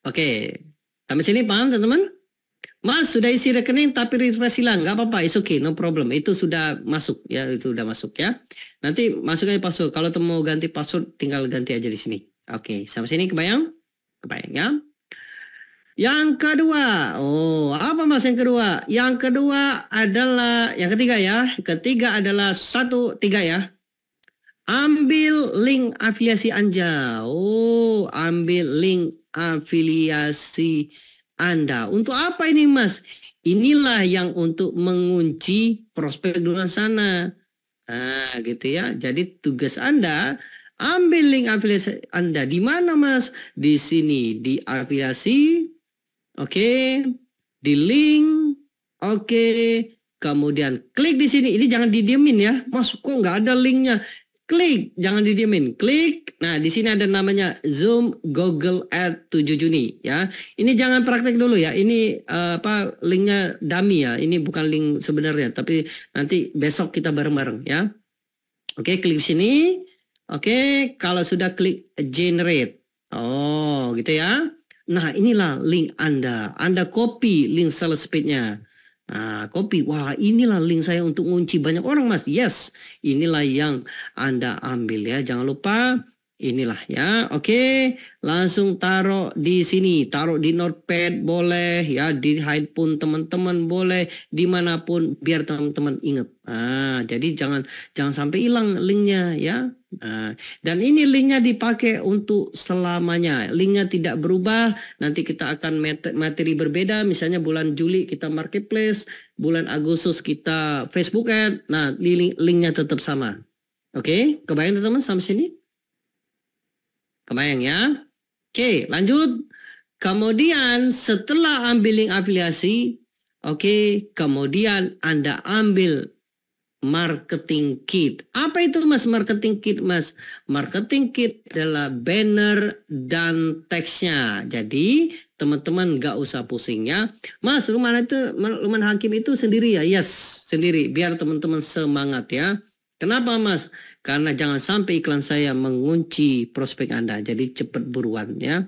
Oke, sampai sini paham teman-teman? Mas sudah isi rekening tapi request hilang, nggak apa-apa, it's okay, no problem. Itu sudah masuk ya, itu sudah masuk ya. Nanti masuk aja password. Kalau mau ganti password, tinggal ganti aja di sini. Oke, sampai sini kebayang? Kebayang ya? Yang kedua, oh apa mas yang kedua? Yang kedua adalah, yang ketiga ya, ketiga adalah satu, tiga ya. Ambil link afiliasi Anda. Oh, ambil link afiliasi Anda. Untuk apa ini mas? Inilah yang untuk mengunci prospek di luar sana. Nah, gitu ya. Jadi tugas Anda ambil link afiliasi Anda di mana Mas? Di sini di afiliasi Oke, okay. di link. Oke, okay. kemudian klik di sini. Ini jangan didiemin ya. Mas, kok nggak ada linknya? Klik, jangan didiemin. Klik. Nah, di sini ada namanya Zoom Google Ad 7 Juni ya. Ini jangan praktek dulu ya. Ini uh, apa linknya dummy ya. Ini bukan link sebenarnya, tapi nanti besok kita bareng-bareng ya. Oke, okay, klik sini. Oke, kalau sudah klik generate. Oh, gitu ya. Nah, inilah link Anda. Anda copy link sales speednya Nah, copy. Wah, inilah link saya untuk ngunci banyak orang, Mas. Yes, inilah yang Anda ambil ya. Jangan lupa Inilah ya. Oke, langsung taruh di sini. Taruh di notepad boleh ya, di hide pun teman-teman boleh dimanapun biar teman-teman inget. Nah, jadi jangan jangan sampai hilang linknya ya. Nah, dan ini linknya dipakai untuk selamanya. Linknya tidak berubah. Nanti kita akan materi berbeda. Misalnya bulan Juli kita marketplace, bulan Agustus kita Facebook ad. Nah, link linknya tetap sama. Oke, kebayang teman-teman sampai sini? Kebayang ya? Oke, lanjut. Kemudian setelah ambil link afiliasi, oke, okay, kemudian Anda ambil marketing kit. Apa itu Mas marketing kit, Mas? Marketing kit adalah banner dan teksnya. Jadi, teman-teman gak usah pusing ya. Mas, rumah itu rumah hakim itu sendiri ya? Yes, sendiri. Biar teman-teman semangat ya. Kenapa, Mas? Karena jangan sampai iklan saya mengunci prospek Anda. Jadi cepat buruan ya.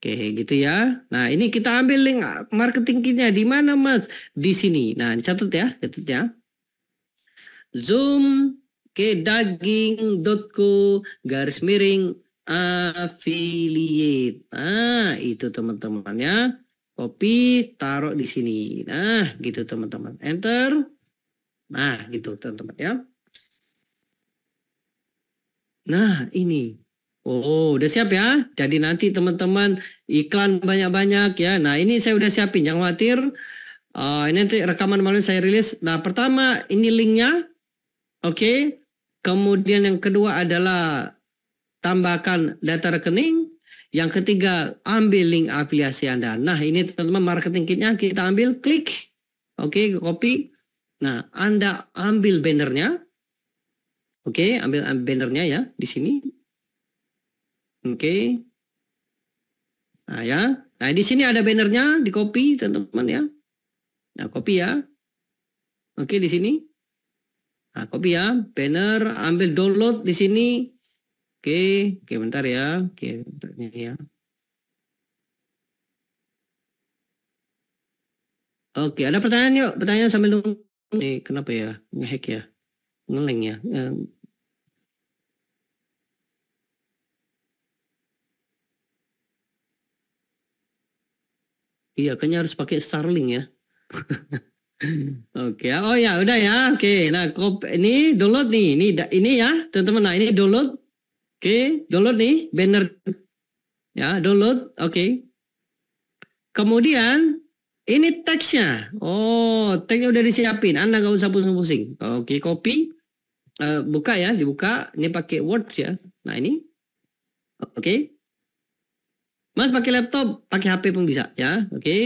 Oke, gitu ya. Nah, ini kita ambil link marketing kitnya di mana, Mas? Di sini. Nah, catat ya, catat ya. Zoom ke daging.co garis miring affiliate. Nah, itu teman-teman ya. Copy, taruh di sini. Nah, gitu teman-teman. Enter. Nah, gitu teman-teman ya. Nah, ini. Oh, udah siap ya? Jadi nanti teman-teman iklan banyak-banyak ya. Nah, ini saya udah siapin, jangan khawatir. Uh, ini nanti rekaman malam saya rilis. Nah, pertama ini linknya. Oke. Okay. Kemudian yang kedua adalah tambahkan data rekening. Yang ketiga, ambil link afiliasi Anda. Nah, ini teman-teman marketing kitnya kita ambil, klik. Oke, okay, copy. Nah, Anda ambil bannernya. Oke, okay, ambil bannernya ya di sini. Oke. Okay. Nah ya, nah di sini ada bannernya di copy teman-teman ya. Nah copy ya. Oke okay, di sini. Nah copy ya, banner ambil download di sini. Oke, okay. oke okay, bentar ya. Oke, okay, bentar ini ya. Oke, okay, ada pertanyaan yuk. Pertanyaan sambil nunggu. Nih, kenapa ya? Ngehack ya? nó ya Iya, kayaknya harus pakai starling ya. Oke, okay. oh ya, udah ya. Oke, okay. nah kop ini download nih, ini ini ya, teman-teman. Nah ini download, oke, okay. download nih banner, ya download, oke. Okay. Kemudian ini teksnya. Oh, teksnya udah disiapin. Anda nggak usah pusing-pusing. Oke, copy. Uh, buka ya, dibuka. Ini pakai Word ya. Nah, ini. Oke. Okay. Mas pakai laptop, pakai HP pun bisa ya. Oke. Okay.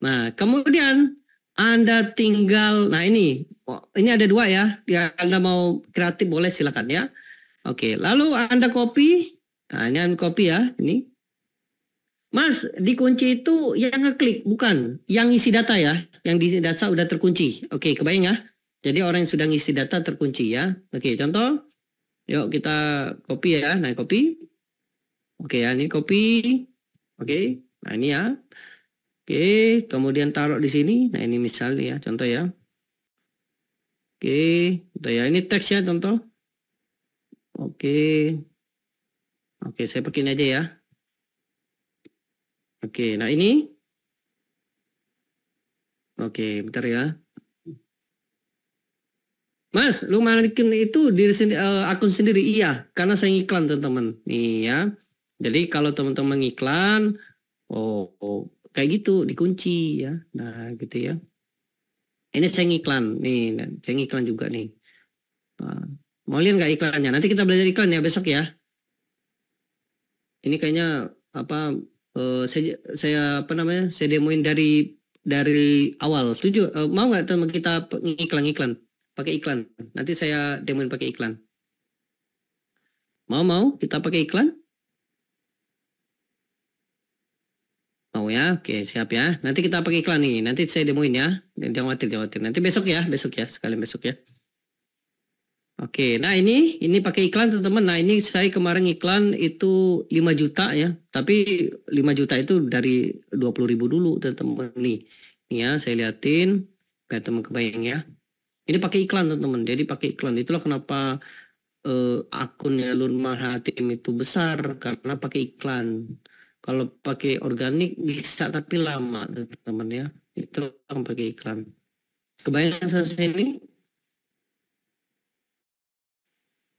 Nah, kemudian Anda tinggal nah ini. Oh, ini ada dua ya. Ya Anda mau kreatif boleh silakan ya. Oke, okay. lalu Anda copy. Nah, ini Anda copy ya. Ini Mas, dikunci itu yang ngeklik, bukan yang isi data ya. Yang diisi data udah terkunci. Oke, kebayang ya? Jadi orang yang sudah ngisi data terkunci ya. Oke, contoh. Yuk kita copy ya. Nah, copy. Oke ya, ini copy. Oke, nah ini ya. Oke, kemudian taruh di sini. Nah, ini misalnya ya, contoh ya. Oke, contoh ya. Ini teks ya, contoh. Oke. Oke, saya pakai aja ya. Oke, nah ini. Oke, bentar ya. Mas, lu malikin itu diri sendi uh, akun sendiri iya, karena saya ngiklan teman-teman. Nih ya. Jadi kalau teman-teman ngiklan, oh, oh kayak gitu dikunci ya. Nah, gitu ya. Ini saya ngiklan nih, nah, saya ngiklan juga nih. Nah, mau lihat nggak iklannya? Nanti kita belajar iklan ya besok ya. Ini kayaknya apa uh, saya saya apa namanya saya demoin dari dari awal setuju uh, mau nggak teman kita iklan iklan pakai iklan nanti saya demoin pakai iklan mau mau kita pakai iklan mau ya oke siap ya nanti kita pakai iklan nih nanti saya demoin ya jangan khawatir jangan khawatir nanti besok ya besok ya sekalian besok ya Oke, nah ini ini pakai iklan teman-teman. Nah, ini saya kemarin iklan itu 5 juta ya. Tapi 5 juta itu dari puluh ribu dulu teman-teman nih. Nih ya, saya liatin biar teman kebayang ya. Ini pakai iklan teman-teman. Jadi pakai iklan. Itulah kenapa uh, akunnya Yalur Marhatim itu besar karena pakai iklan. Kalau pakai organik bisa tapi lama teman-teman ya. Itu pakai iklan. Kebayang saya sini?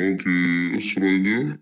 Okay, what should I do?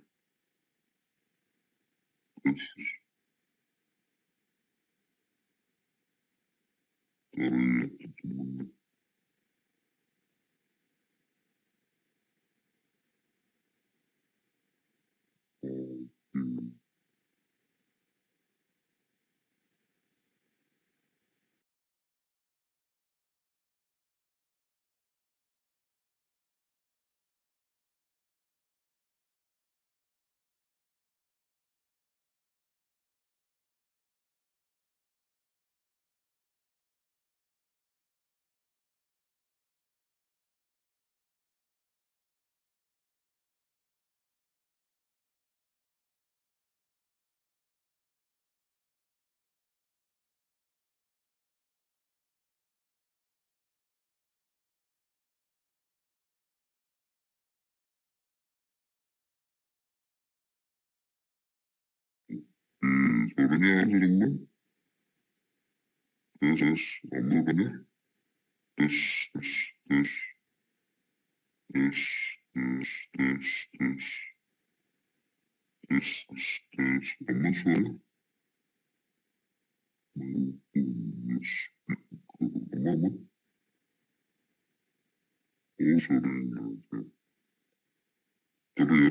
di sorunnya langsung teman terus terus this, this, this, this, this, this, this, this terus terus terus terus kamu suara mama oh sorry tapi ya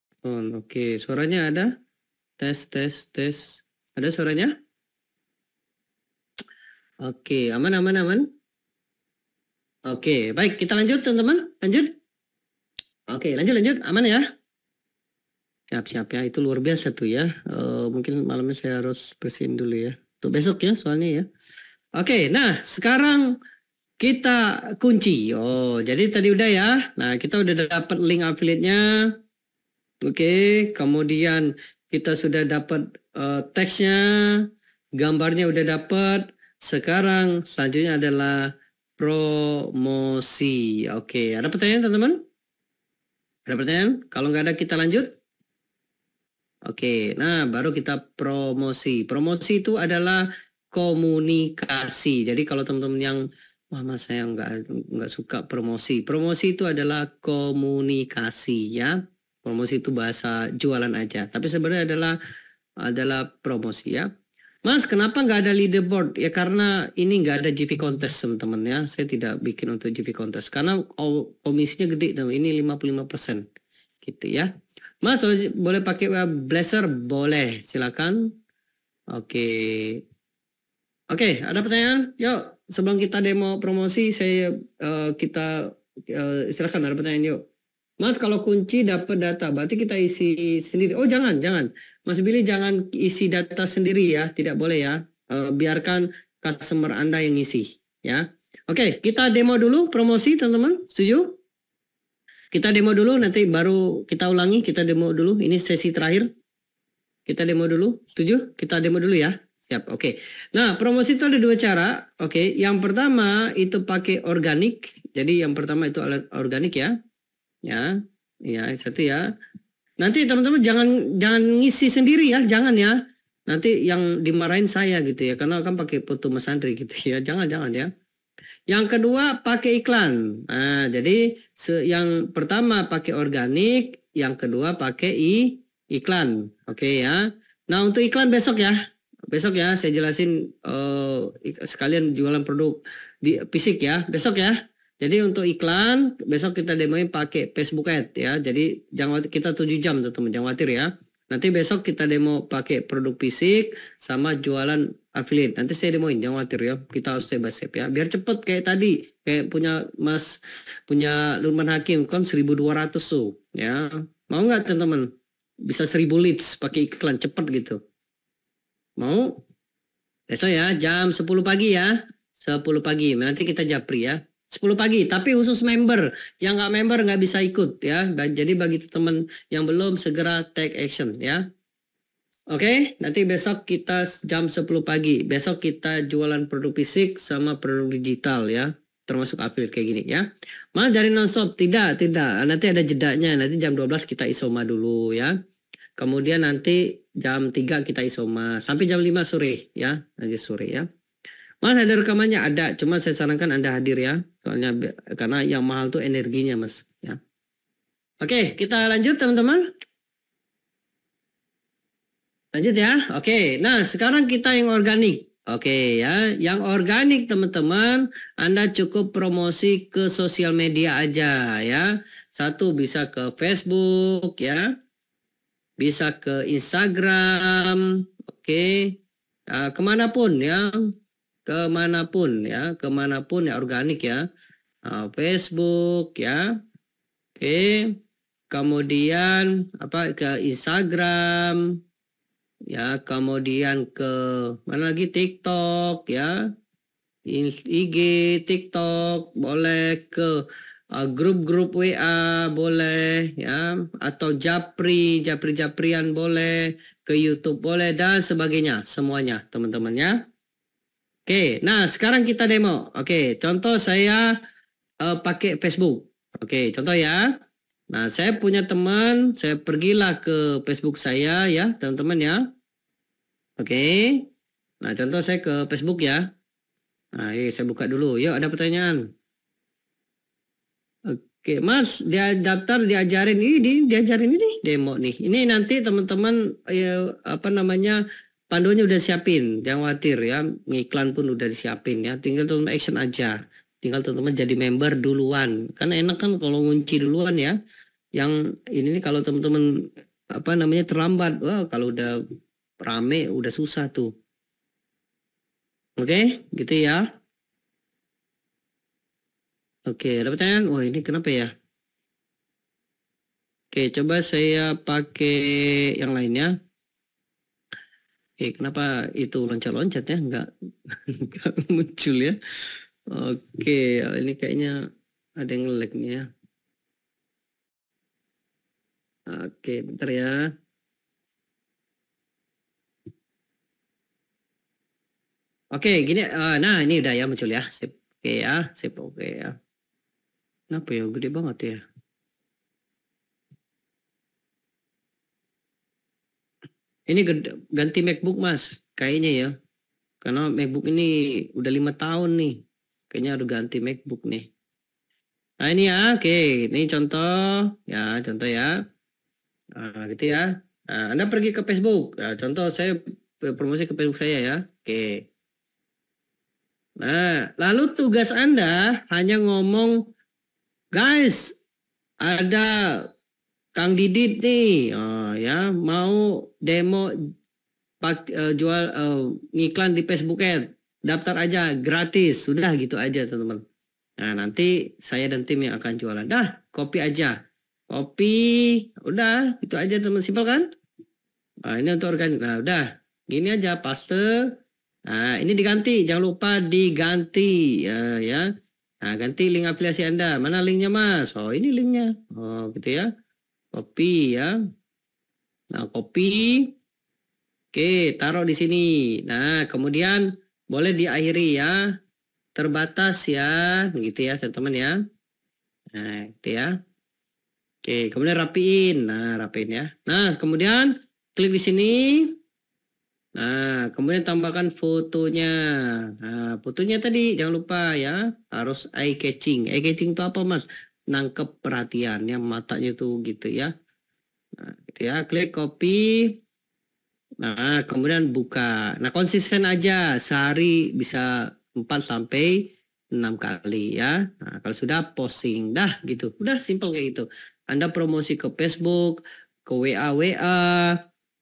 On. Oke, suaranya ada? Tes, tes, tes. Ada suaranya? Oke, aman, aman, aman. Oke, baik. Kita lanjut, teman-teman. Lanjut. Oke, lanjut, lanjut. Aman ya. Siap-siap ya. Itu luar biasa tuh ya. Uh, mungkin malamnya saya harus bersihin dulu ya. Tuh besok ya soalnya ya. Oke, nah sekarang kita kunci. Oh, jadi tadi udah ya. Nah, kita udah dapat link affiliate-nya. Oke, kemudian kita sudah dapat uh, teksnya, gambarnya udah dapat. Sekarang selanjutnya adalah promosi. Oke, ada pertanyaan teman-teman? Ada pertanyaan? Kalau nggak ada kita lanjut. Oke, nah baru kita promosi. Promosi itu adalah komunikasi. Jadi kalau teman-teman yang mama saya nggak nggak suka promosi. Promosi itu adalah komunikasi ya. Promosi itu bahasa jualan aja, tapi sebenarnya adalah adalah promosi ya. Mas, kenapa nggak ada leaderboard? Ya karena ini nggak ada GP contest teman-teman ya. Saya tidak bikin untuk GP contest karena oh, komisinya gede. Ini 55% gitu ya. Mas, boleh pakai blazer? Boleh, silakan. Oke. Okay. Oke, okay, ada pertanyaan? Yuk, sebelum kita demo promosi, saya uh, kita uh, silakan ada pertanyaan yuk. Mas kalau kunci dapat data, berarti kita isi sendiri. Oh jangan, jangan. Mas Billy jangan isi data sendiri ya, tidak boleh ya. E, biarkan customer Anda yang isi ya. Oke, kita demo dulu promosi teman-teman, setuju? Kita demo dulu, nanti baru kita ulangi, kita demo dulu. Ini sesi terakhir. Kita demo dulu, setuju? Kita demo dulu ya. Siap, oke. Nah, promosi itu ada dua cara. Oke, yang pertama itu pakai organik. Jadi yang pertama itu alat organik ya ya ya satu ya nanti teman-teman jangan jangan ngisi sendiri ya jangan ya nanti yang dimarahin saya gitu ya karena kan pakai foto Mas Andri gitu ya jangan jangan ya yang kedua pakai iklan nah, jadi yang pertama pakai organik yang kedua pakai i iklan oke ya nah untuk iklan besok ya besok ya saya jelasin uh, sekalian jualan produk di fisik ya besok ya jadi untuk iklan besok kita demoin pakai Facebook Ad ya. Jadi jangan kita 7 jam tuh teman, jangan khawatir ya. Nanti besok kita demo pakai produk fisik sama jualan affiliate. Nanti saya demoin, jangan khawatir ya. Kita harus step by ya. Biar cepet kayak tadi, kayak punya Mas punya Lurman Hakim kan 1200 tuh ya. Mau nggak teman-teman? Bisa 1000 leads pakai iklan cepet gitu. Mau? Besok ya jam 10 pagi ya. 10 pagi. Nanti kita japri ya. 10 pagi, tapi khusus member. Yang nggak member nggak bisa ikut ya. Jadi bagi teman yang belum segera take action ya. Oke, okay? nanti besok kita jam 10 pagi. Besok kita jualan produk fisik sama produk digital ya. Termasuk affiliate kayak gini ya. Malah dari nonstop? Tidak, tidak. Nanti ada jedanya. Nanti jam 12 kita isoma dulu ya. Kemudian nanti jam 3 kita isoma. Sampai jam 5 sore ya. Nanti sore ya. Mas ada rekamannya ada, cuma saya sarankan Anda hadir ya. Soalnya karena yang mahal tuh energinya, Mas, ya. Oke, kita lanjut teman-teman. Lanjut ya. Oke. Nah, sekarang kita yang organik. Oke ya, yang organik teman-teman, Anda cukup promosi ke sosial media aja ya. Satu bisa ke Facebook ya. Bisa ke Instagram, oke. Nah, kemanapun ya kemanapun ya, kemanapun ya organik ya. Ah, Facebook ya. Oke. Kemudian apa ke Instagram ya, kemudian ke mana lagi TikTok ya. IG, TikTok, boleh ke ah, grup-grup uh, WA boleh ya atau japri japri japrian boleh ke YouTube boleh dan sebagainya semuanya teman-teman ya Oke, nah sekarang kita demo. Oke, contoh saya uh, pakai Facebook. Oke, contoh ya. Nah, saya punya teman, saya pergilah ke Facebook saya ya, teman-teman ya. Oke. Nah, contoh saya ke Facebook ya. Nah, eh, saya buka dulu. Yuk, ada pertanyaan. Oke, Mas, dia daftar diajarin ini, diajarin ini demo nih. Ini nanti teman-teman eh, apa namanya panduannya udah siapin, jangan khawatir ya. Iklan pun udah disiapin ya. Tinggal teman-teman action aja. Tinggal teman-teman jadi member duluan. Karena enak kan kalau ngunci duluan ya. Yang ini nih kalau teman-teman apa namanya terlambat, wah kalau udah rame udah susah tuh. Oke, okay, gitu ya. Oke, okay, ada pertanyaan? Wah, ini kenapa ya? Oke, okay, coba saya pakai yang lainnya. Oke, iya, kenapa itu loncat-loncat ya? Enggak, enggak muncul ya. Oke, ini kayaknya ada yang ngelag nih ya. Oke, bentar ya. Oke, gini. Uh, nah, ini udah ya muncul ya. Sip. Oke ya, sip. Oke ya. Kenapa ya? Gede banget ya. Ini ganti MacBook mas, kayaknya ya. Karena MacBook ini udah lima tahun nih. Kayaknya harus ganti MacBook nih. Nah ini ya, oke. Ini contoh, ya contoh ya. Nah, gitu ya. Nah, Anda pergi ke Facebook. Nah, contoh saya eh, promosi ke Facebook saya ya. Oke. Nah, lalu tugas Anda hanya ngomong, guys, ada Kang Didit nih uh, ya mau demo pak, uh, jual uh, eh, iklan di Facebook Ad. Daftar aja gratis, sudah gitu aja teman-teman. Nah, nanti saya dan tim yang akan jualan. Dah, kopi aja. Kopi, udah, itu aja teman teman simpel kan? Nah, ini untuk organik. Nah, udah. Gini aja paste. Nah, ini diganti, jangan lupa diganti uh, ya. Nah, ganti link aplikasi Anda. Mana linknya, Mas? Oh, ini linknya. Oh, gitu ya. Kopi ya. Nah, kopi. Oke, taruh di sini. Nah, kemudian boleh diakhiri ya. Terbatas ya, begitu ya teman-teman ya. Nah, gitu ya. Oke, kemudian rapiin. Nah, rapiin ya. Nah, kemudian klik di sini. Nah, kemudian tambahkan fotonya. Nah, fotonya tadi jangan lupa ya, harus eye catching. Eye catching itu apa, Mas? nangkep perhatian perhatiannya matanya itu gitu ya. Nah, gitu ya, klik copy. Nah, kemudian buka. Nah, konsisten aja sehari bisa 4 sampai 6 kali ya. Nah, kalau sudah posting dah gitu. Udah simpel kayak gitu. Anda promosi ke Facebook, ke WA WA,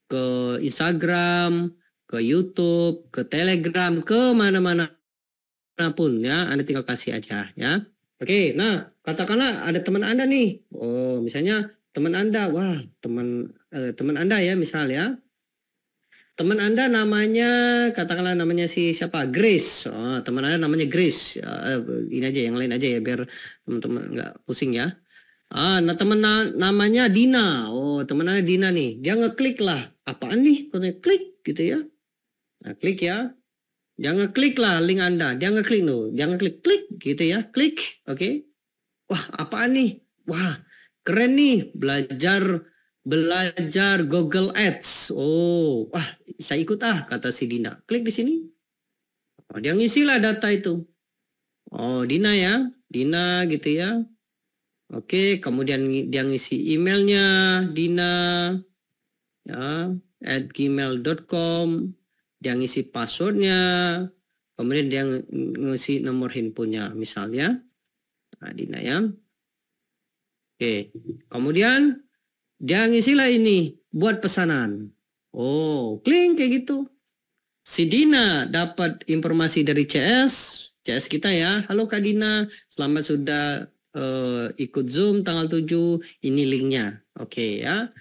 ke Instagram, ke YouTube, ke Telegram, ke mana-mana pun ya. Anda tinggal kasih aja ya. Oke, nah katakanlah ada teman Anda nih. Oh, misalnya teman Anda, wah teman eh, teman Anda ya misal ya. Teman Anda namanya katakanlah namanya si siapa? Grace. Oh, teman Anda namanya Grace. Ya, eh, ini aja yang lain aja ya biar teman-teman nggak pusing ya. Ah, nah teman na namanya Dina. Oh, teman Anda Dina nih. Dia ngeklik lah. Apaan nih? Klik gitu ya. Nah, klik ya. Jangan klik lah link Anda. Jangan klik tuh. Jangan klik klik gitu ya. Klik. Oke. Okay? Wah, apaan nih? Wah, keren nih belajar belajar Google Ads. Oh, wah, saya ikut ah kata si Dina. Klik di sini. Oh, dia ngisilah data itu. Oh, Dina ya. Dina gitu ya. Oke, kemudian dia ngisi emailnya Dina ya at gmail.com dia ngisi passwordnya, kemudian dia ngisi nomor handphonenya misalnya. Nah, Dina ya. Oke, kemudian dia ngisilah ini buat pesanan. Oh, kling kayak gitu. Si Dina dapat informasi dari CS, CS kita ya. Halo Kak Dina, selamat sudah uh, ikut Zoom tanggal 7, ini linknya. Oke ya.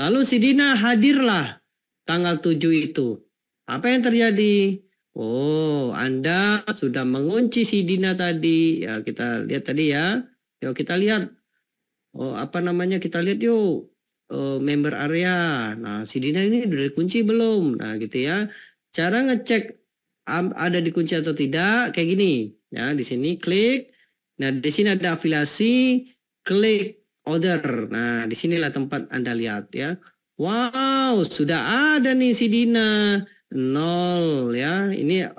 Lalu si Dina hadirlah tanggal 7 itu. Apa yang terjadi? Oh, Anda sudah mengunci si Dina tadi. Ya, kita lihat tadi ya. Yuk kita lihat. Oh, apa namanya? Kita lihat yuk. Uh, member area. Nah, si Dina ini udah dikunci belum? Nah, gitu ya. Cara ngecek ada dikunci atau tidak kayak gini. Ya, di sini klik. Nah, di sini ada afiliasi, klik order. Nah, di disinilah tempat Anda lihat ya. Wow, sudah ada nih si Dina nol ya. Ini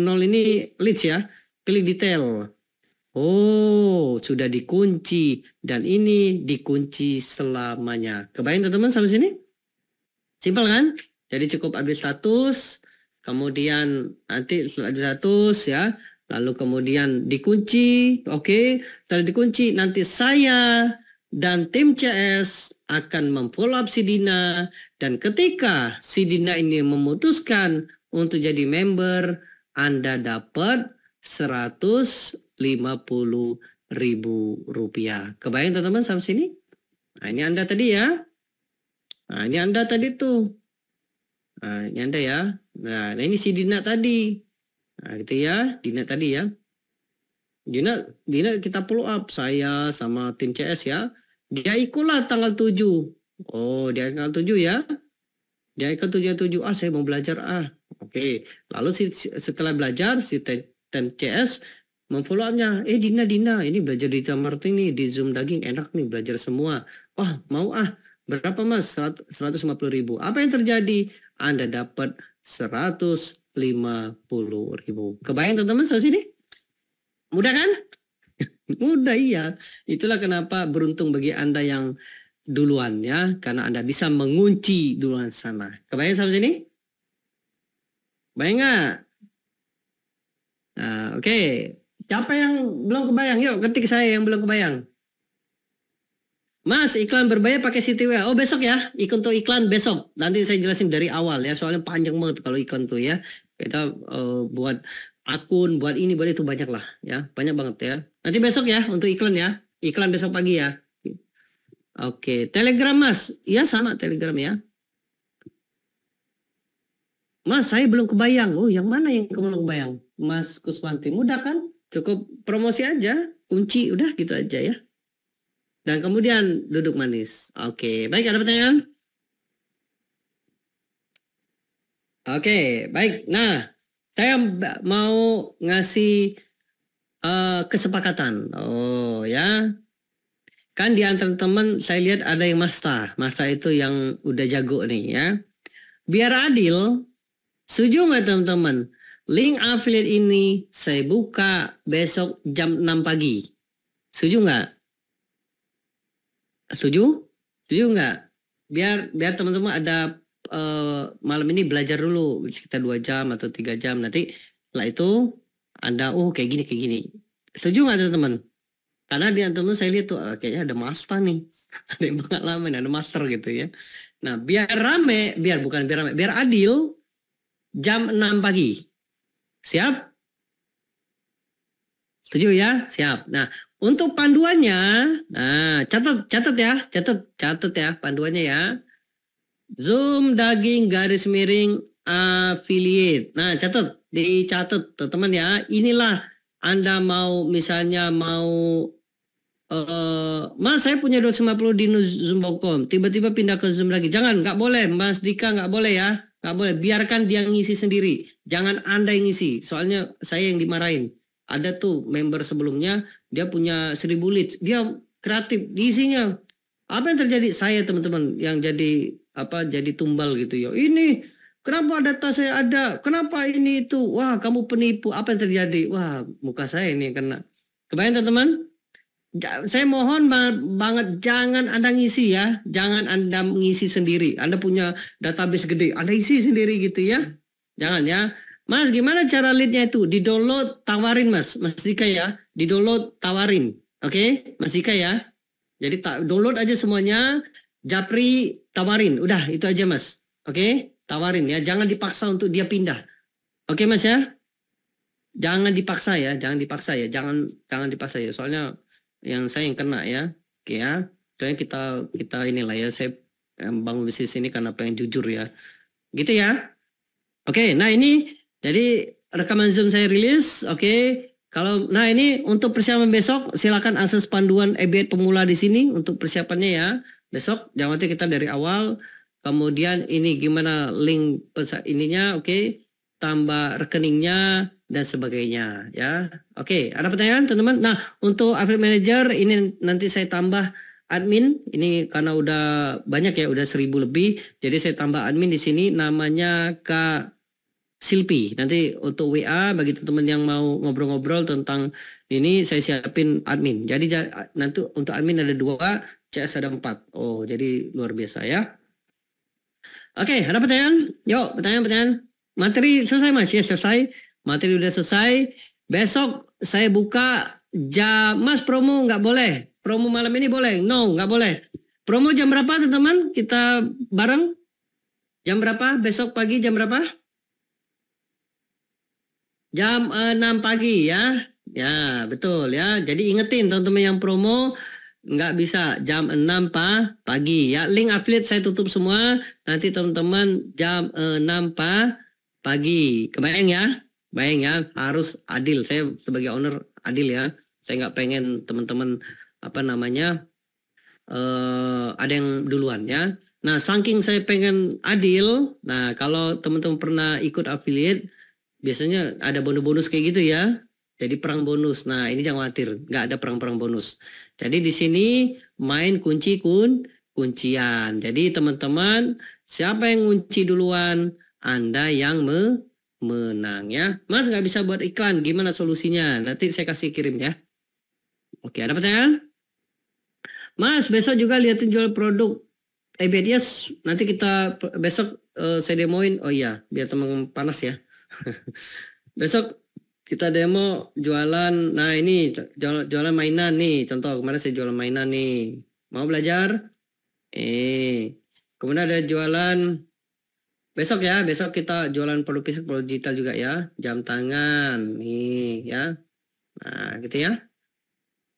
nol ini leads ya. Klik detail. Oh, sudah dikunci dan ini dikunci selamanya. Kebayang teman-teman sampai sini? Simpel kan? Jadi cukup update status, kemudian nanti update status ya, lalu kemudian dikunci, oke. Okay. dikunci nanti saya dan tim CS akan memfollow up Sidina dan ketika Sidina ini memutuskan untuk jadi member Anda dapat 150 ribu rupiah. Kebayang teman-teman sampai sini? Nah ini Anda tadi ya. Nah ini Anda tadi tuh. Nah ini Anda ya. Nah, nah ini si Dina tadi. Nah gitu ya. Dina tadi ya. Dina, Dina kita follow up saya sama tim CS ya. Dia ikulah tanggal 7. Oh, dia tanggal 7 ya. Dia ikut tujuan 7. Ah, saya mau belajar ah. Oke. Lalu si, setelah belajar si Ten CS memfollow up-nya. Eh Dina Dina, ini belajar di Jamarting ini di Zoom daging enak nih belajar semua. Wah, mau ah. Berapa Mas? lima 150 ribu. Apa yang terjadi? Anda dapat 150 ribu. Kebayang teman-teman saya sini? Mudah kan? Mudah iya. Itulah kenapa beruntung bagi Anda yang duluan ya. Karena Anda bisa mengunci duluan sana. Kebayang sama sini? Bayang nggak? Nah, oke. Okay. Siapa yang belum kebayang? Yuk ketik saya yang belum kebayang. Mas, iklan berbayar pakai CTW. Oh, besok ya. Iklan tuh iklan besok. Nanti saya jelasin dari awal ya. Soalnya panjang banget kalau iklan tuh ya. Kita uh, buat akun, buat ini, buat itu banyak lah ya. Banyak banget ya. Nanti besok ya untuk iklan ya. Iklan besok pagi ya. Oke, Telegram Mas. Ya sama Telegram ya. Mas, saya belum kebayang. Oh, yang mana yang kamu belum kebayang? Mas Kuswanti. Mudah kan? Cukup promosi aja, kunci udah gitu aja ya. Dan kemudian duduk manis. Oke, baik ada pertanyaan? Oke, baik. Nah, saya mau ngasih Eh, kesepakatan. Oh ya. Kan di antara teman saya lihat ada yang master. Master itu yang udah jago nih ya. Biar adil, setuju nggak teman-teman? Link affiliate ini saya buka besok jam 6 pagi. Setuju nggak? Setuju? Setuju nggak? Biar biar teman-teman ada uh, malam ini belajar dulu sekitar dua jam atau tiga jam nanti setelah itu anda, oh kayak gini kayak gini. Setuju nggak teman-teman? Karena di teman saya lihat tuh ah, kayaknya ada master nih, ada yang pengalaman, ada master gitu ya. Nah biar rame, biar bukan biar rame, biar adil jam 6 pagi. Siap? Setuju ya? Siap. Nah, untuk panduannya, nah catat catat ya, catat catat ya panduannya ya. Zoom daging garis miring affiliate. Nah, catat, dicatat teman-teman ya. Inilah Anda mau misalnya mau Uh, mas saya punya 250 di Zoom.com tiba-tiba pindah ke Zoom lagi jangan nggak boleh Mas Dika nggak boleh ya nggak boleh biarkan dia ngisi sendiri jangan anda yang ngisi soalnya saya yang dimarahin ada tuh member sebelumnya dia punya 1000 leads dia kreatif diisinya apa yang terjadi saya teman-teman yang jadi apa jadi tumbal gitu ya ini Kenapa data saya ada? Kenapa ini itu? Wah, kamu penipu. Apa yang terjadi? Wah, muka saya ini kena. Kebayang teman-teman? Saya mohon banget jangan Anda ngisi ya. Jangan Anda ngisi sendiri. Anda punya database gede. Anda isi sendiri gitu ya. Jangan ya. Mas, gimana cara leadnya itu? Di-download, tawarin mas. Mas Dika ya. Di-download, tawarin. Oke? Okay? Mas Dika ya. Jadi download aja semuanya. Japri, tawarin. Udah, itu aja mas. Oke? Okay? Tawarin ya, jangan dipaksa untuk dia pindah. Oke Mas ya? Jangan dipaksa ya, jangan dipaksa ya, jangan jangan dipaksa ya. Soalnya yang saya yang kena ya. Oke ya. Soalnya kita kita inilah ya, saya eh, bangun bisnis ini karena pengen jujur ya. Gitu ya. Oke, nah ini jadi rekaman Zoom saya rilis, oke. Kalau nah ini untuk persiapan besok silakan akses panduan EBIT pemula di sini untuk persiapannya ya. Besok jangan nanti kita dari awal Kemudian ini gimana link pesan ininya, oke, okay. tambah rekeningnya dan sebagainya, ya. Oke, okay. ada pertanyaan teman-teman? Nah, untuk affiliate manager ini nanti saya tambah admin ini karena udah banyak ya, udah seribu lebih. Jadi saya tambah admin di sini namanya Kak Silpi. Nanti untuk WA bagi teman-teman yang mau ngobrol-ngobrol tentang ini saya siapin admin. Jadi nanti untuk admin ada dua, CS ada empat. Oh, jadi luar biasa ya. Oke, ada pertanyaan? Yuk, pertanyaan-pertanyaan. Materi selesai Mas? Ya, selesai. Materi sudah selesai. Besok saya buka jam Mas promo nggak boleh. Promo malam ini boleh. No, nggak boleh. Promo jam berapa teman-teman? Kita bareng. Jam berapa? Besok pagi jam berapa? Jam eh, 6 pagi ya. Ya, betul ya. Jadi ingetin teman-teman yang promo nggak bisa jam 6 pa, pagi ya link affiliate saya tutup semua nanti teman-teman jam 6 pa, pagi kebayang ya bayang ya harus adil saya sebagai owner adil ya saya nggak pengen teman-teman apa namanya uh, ada yang duluan ya nah saking saya pengen adil nah kalau teman-teman pernah ikut affiliate biasanya ada bonus-bonus kayak gitu ya jadi perang bonus. Nah, ini jangan khawatir, nggak ada perang-perang bonus. Jadi di sini main kunci kun kuncian. Jadi teman-teman, siapa yang kunci duluan? Anda yang me menang ya. Mas nggak bisa buat iklan, gimana solusinya? Nanti saya kasih kirim ya. Oke, ada pertanyaan? Mas, besok juga liatin jual produk eh, yes. Nanti kita besok uh, saya demoin. Oh iya, biar teman panas ya. besok kita demo jualan nah ini jual, jualan mainan nih contoh kemarin saya jualan mainan nih mau belajar eh kemudian ada jualan besok ya besok kita jualan produk fisik produk digital juga ya jam tangan nih ya nah gitu ya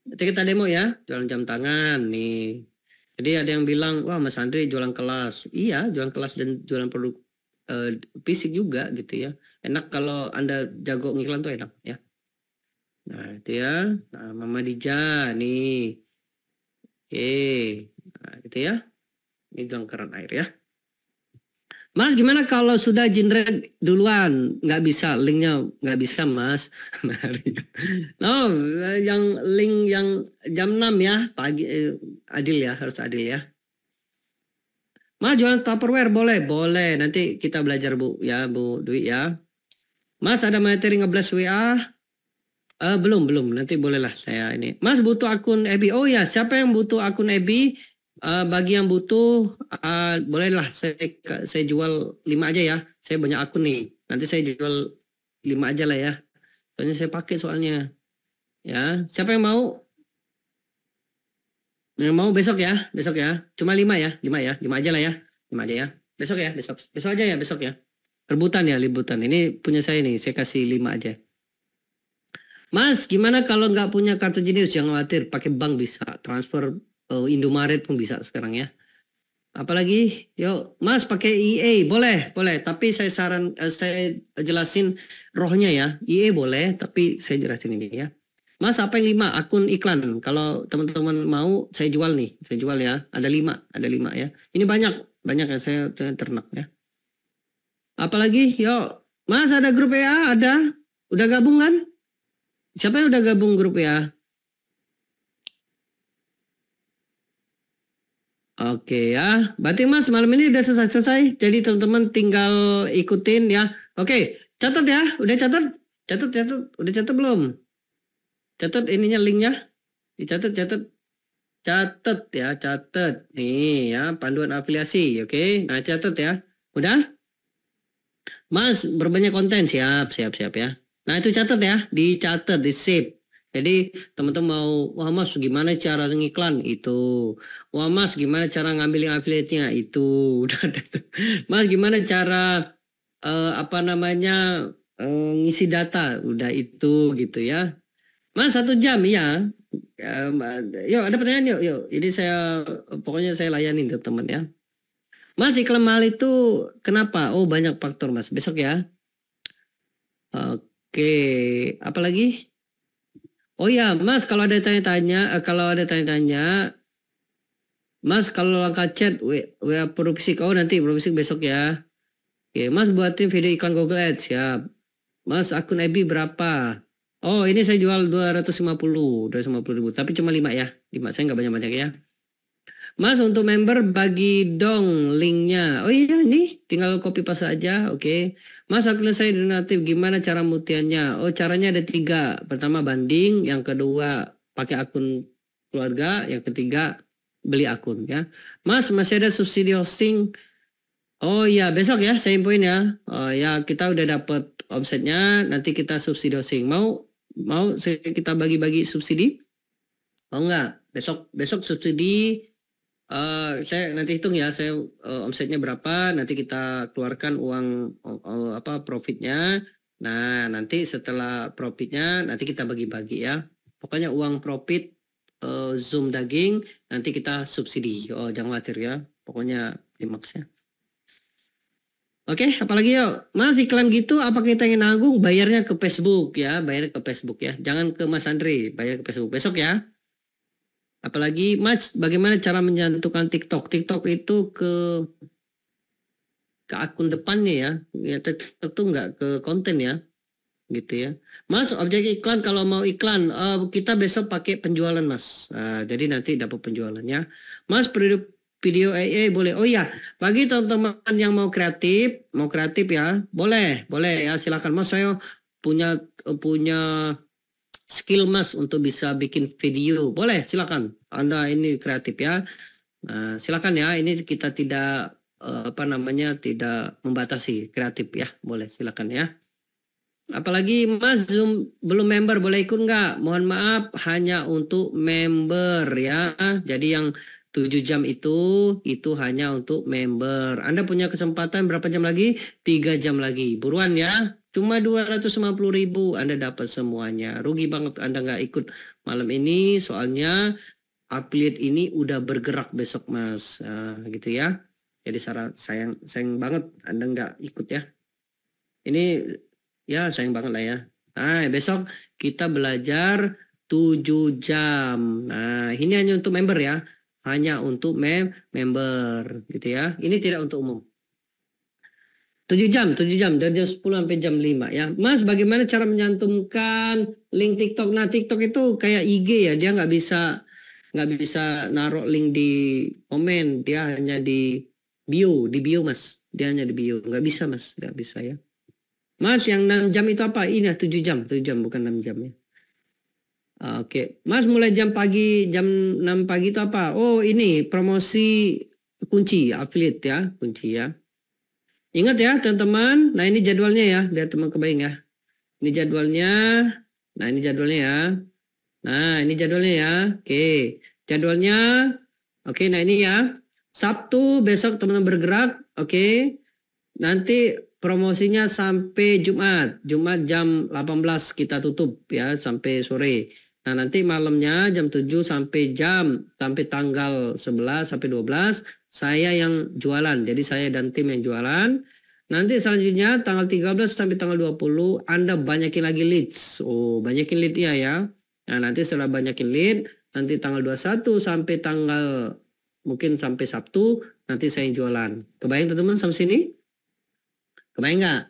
nanti kita demo ya jualan jam tangan nih jadi ada yang bilang wah Mas Andri jualan kelas iya jualan kelas dan jualan produk uh, fisik juga gitu ya enak kalau anda jago ngiklan tuh enak ya nah itu ya nah, mama Dija nih oke nah, itu ya ini jangkaran keran air ya Mas gimana kalau sudah genre duluan nggak bisa linknya nggak bisa Mas no oh, yang link yang jam 6 ya pagi eh, adil ya harus adil ya Mas jualan Tupperware boleh boleh nanti kita belajar Bu ya Bu Dwi ya Mas ada materi ngeblast WA? Uh, eh, belum, belum. Nanti bolehlah saya ini. Mas butuh akun EBI. Oh ya, siapa yang butuh akun EBI? Uh, bagi yang butuh, uh, bolehlah saya, saya jual lima aja ya. Saya banyak akun nih. Nanti saya jual lima aja lah ya. Soalnya saya pakai soalnya. Ya, siapa yang mau? Yang mau besok ya, besok ya. Cuma lima ya, Lima ya, Lima aja lah ya. Lima aja ya. Besok ya, besok. Besok aja ya, besok ya. Rebutan ya, libutan. Ini punya saya nih, saya kasih lima aja. Mas, gimana kalau nggak punya kartu jenis Jangan khawatir, pakai bank bisa. Transfer uh, Indomaret pun bisa sekarang ya. Apalagi, yuk, Mas pakai EA boleh, boleh. Tapi saya saran, uh, saya jelasin rohnya ya. EA boleh, tapi saya jelasin ini ya. Mas, apa yang lima? Akun iklan. Kalau teman-teman mau, saya jual nih. Saya jual ya. Ada lima, ada lima ya. Ini banyak, banyak ya. Saya ternak ya. Apalagi, yo, Mas ada grup WA? Ada. Udah gabung kan? Siapa yang udah gabung grup WA? Oke ya, berarti Mas malam ini udah selesai-selesai. Jadi teman-teman tinggal ikutin ya. Oke, catat ya. Udah catat? Catat, catat. Udah catat belum? Catat ininya linknya. Dicatat, catat. Catat ya, catat. Nih ya, panduan afiliasi. Oke, nah catat ya. Udah? Mas, berbanyak konten. Siap, siap, siap ya. Nah, itu catat ya. Dicatat, di save. Jadi teman-teman mau, wah mas gimana cara ngiklan itu, wah mas gimana cara ngambil affiliate-nya itu, mas gimana cara uh, apa namanya uh, ngisi data, udah itu gitu ya. Mas satu jam ya, Um, yuk ada pertanyaan yuk, yuk. Ini saya pokoknya saya layanin teman ya. Mas iklim mahal itu kenapa? Oh banyak faktor mas. Besok ya. Oke, apalagi? Oh ya, Mas, kalau ada tanya-tanya, eh, kalau ada tanya-tanya, Mas, kalau langkah chat WA produksi kau oh, nanti produksi besok ya. Oke, Mas buatin video iklan Google Ads ya. Mas, akun Ebi berapa? Oh, ini saya jual 250, 250 ribu. Tapi cuma 5 ya. 5, saya nggak banyak-banyak ya. Mas untuk member bagi dong linknya. Oh iya nih, tinggal copy paste aja. Oke. Okay. Mas akhirnya saya donatif. Gimana cara mutiannya? Oh caranya ada tiga. Pertama banding, yang kedua pakai akun keluarga, yang ketiga beli akun ya. Mas masih ada subsidi hosting. Oh iya besok ya saya infoin ya. Oh ya kita udah dapat omsetnya, Nanti kita subsidi hosting. Mau mau kita bagi-bagi subsidi? Oh enggak, besok besok subsidi Uh, saya nanti hitung ya, saya uh, omsetnya berapa, nanti kita keluarkan uang uh, apa profitnya. Nah, nanti setelah profitnya nanti kita bagi-bagi ya. Pokoknya uang profit uh, Zoom daging nanti kita subsidi. Oh, jangan khawatir ya. Pokoknya max ya. Oke, okay, apalagi ya, Mas iklan gitu apa kita ingin nanggung bayarnya ke Facebook ya, bayar ke Facebook ya. Jangan ke Mas Andri, bayar ke Facebook besok ya. Apalagi Mas, bagaimana cara mencantumkan TikTok? TikTok itu ke ke akun depannya ya. Ya TikTok tuh nggak ke konten ya. Gitu ya. Mas, objek iklan kalau mau iklan uh, kita besok pakai penjualan, Mas. Uh, jadi nanti dapat penjualannya. Mas, periode video AA boleh. Oh iya, bagi teman-teman yang mau kreatif, mau kreatif ya, boleh, boleh ya silakan Mas saya punya punya skill mas untuk bisa bikin video boleh silakan anda ini kreatif ya nah, silakan ya ini kita tidak eh, apa namanya tidak membatasi kreatif ya boleh silakan ya apalagi mas zoom belum member boleh ikut nggak mohon maaf hanya untuk member ya jadi yang 7 jam itu itu hanya untuk member anda punya kesempatan berapa jam lagi tiga jam lagi buruan ya Cuma 250 ribu Anda dapat semuanya. Rugi banget Anda nggak ikut malam ini soalnya affiliate ini udah bergerak besok mas. Uh, gitu ya. Jadi sayang, sayang banget Anda nggak ikut ya. Ini ya sayang banget lah ya. Nah, besok kita belajar 7 jam. Nah, ini hanya untuk member ya. Hanya untuk mem member gitu ya. Ini tidak untuk umum. 7 jam, 7 jam dari jam 10 sampai jam 5 ya. Mas, bagaimana cara menyantumkan link TikTok? Nah, TikTok itu kayak IG ya, dia nggak bisa nggak bisa naruh link di komen, dia hanya di bio, di bio Mas. Dia hanya di bio, nggak bisa Mas, nggak bisa ya. Mas, yang 6 jam itu apa? Ini ya 7 jam, 7 jam bukan 6 jam ya. Ah, oke, okay. Mas mulai jam pagi, jam 6 pagi itu apa? Oh, ini promosi kunci affiliate ya, kunci ya. Ingat ya teman-teman, nah ini jadwalnya ya, biar teman kebayang ya. Ini jadwalnya, nah ini jadwalnya ya. Nah ini jadwalnya ya, oke. Jadwalnya, oke nah ini ya. Sabtu besok teman-teman bergerak, oke. Nanti promosinya sampai Jumat. Jumat jam 18 kita tutup ya sampai sore. Nah, nanti malamnya jam 7 sampai jam sampai tanggal 11 sampai 12 saya yang jualan. Jadi saya dan tim yang jualan. Nanti selanjutnya tanggal 13 sampai tanggal 20 Anda banyakin lagi leads. Oh, banyakin lead ya. ya. Nah, nanti setelah banyakin lead, nanti tanggal 21 sampai tanggal mungkin sampai Sabtu nanti saya yang jualan. Kebayang teman-teman sampai sini? Kebayang nggak?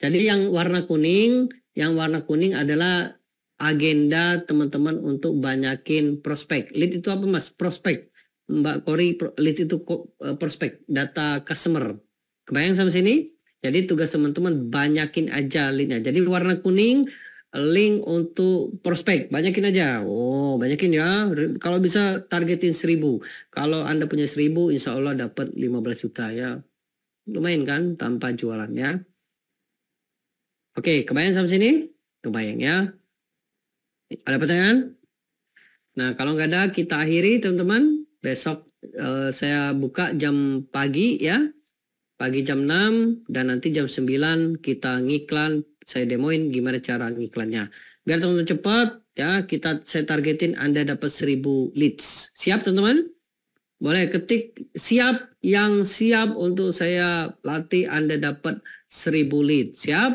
Jadi yang warna kuning, yang warna kuning adalah agenda teman-teman untuk banyakin prospek. Lead itu apa mas? Prospek. Mbak Kori lead itu eh, prospek data customer. Kebayang sama sini? Jadi tugas teman-teman banyakin aja linknya. Jadi warna kuning link untuk prospek banyakin aja oh banyakin ya kalau bisa targetin seribu. kalau anda punya seribu, insya Allah dapat 15 juta ya lumayan kan tanpa jualan ya oke kebayang sama sini kebayang ya ada pertanyaan nah kalau nggak ada kita akhiri teman-teman besok uh, saya buka jam pagi ya. Pagi jam 6 dan nanti jam 9 kita ngiklan, saya demoin gimana cara ngiklannya. Biar teman-teman cepat ya, kita saya targetin Anda dapat 1000 leads. Siap teman-teman? Boleh ketik siap yang siap untuk saya latih Anda dapat 1000 leads. Siap?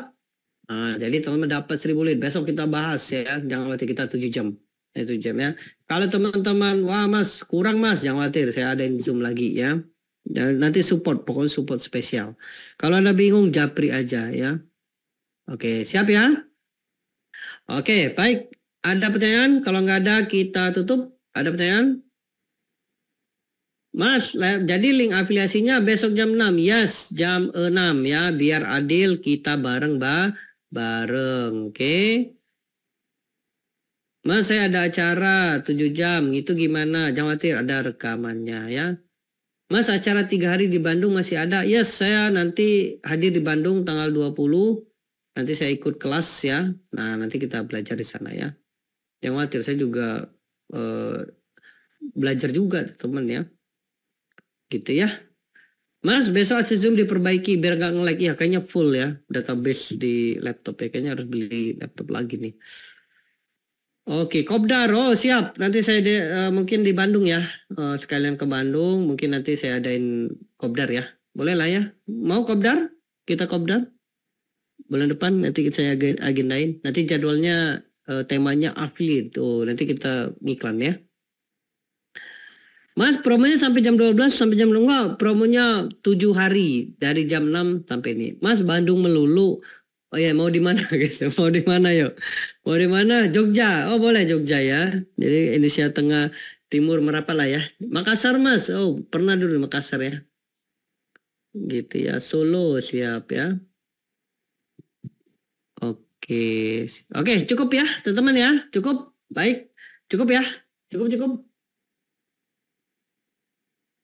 Nah, jadi teman-teman dapat 1000 leads. Besok kita bahas ya. Jangan lupa kita 7 jam itu jam ya. Kalau teman-teman, wah mas kurang mas, jangan khawatir, saya ada yang zoom lagi ya. Dan nanti support, pokoknya support spesial. Kalau anda bingung, japri aja ya. Oke, siap ya? Oke, baik. Ada pertanyaan? Kalau nggak ada, kita tutup. Ada pertanyaan? Mas, jadi link afiliasinya besok jam 6. Yes, jam 6 ya. Biar adil kita bareng, ba. Bareng, oke. Okay. Mas saya ada acara 7 jam itu gimana? Jangan khawatir ada rekamannya ya. Mas acara tiga hari di Bandung masih ada? Yes saya nanti hadir di Bandung tanggal 20. Nanti saya ikut kelas ya. Nah nanti kita belajar di sana ya. Jangan khawatir saya juga eh, belajar juga teman ya. Gitu ya. Mas besok Zoom diperbaiki biar nggak ngelag. Ya kayaknya full ya database di laptop ya. Kayaknya harus beli laptop lagi nih. Oke, Kopdar. Oh, siap. Nanti saya di, uh, mungkin di Bandung ya. Uh, sekalian ke Bandung, mungkin nanti saya adain Kopdar ya. Boleh lah ya. Mau Kopdar? Kita Kopdar? Bulan depan nanti saya agendain. Nanti jadwalnya uh, temanya affiliate. Oh, nanti kita ngiklan ya. Mas, promonya sampai jam 12 sampai jam 12. Promonya 7 hari dari jam 6 sampai ini. Mas, Bandung melulu Oh ya, mau di mana gitu. Mau di mana yuk? Mau di mana? Jogja. Oh, boleh Jogja ya. Jadi Indonesia Tengah Timur merapat lah ya. Makassar Mas. Oh, pernah dulu Makassar ya. Gitu ya. Solo siap ya. Oke. Oke, cukup ya, teman-teman ya. Cukup. Baik. Cukup ya. Cukup, cukup.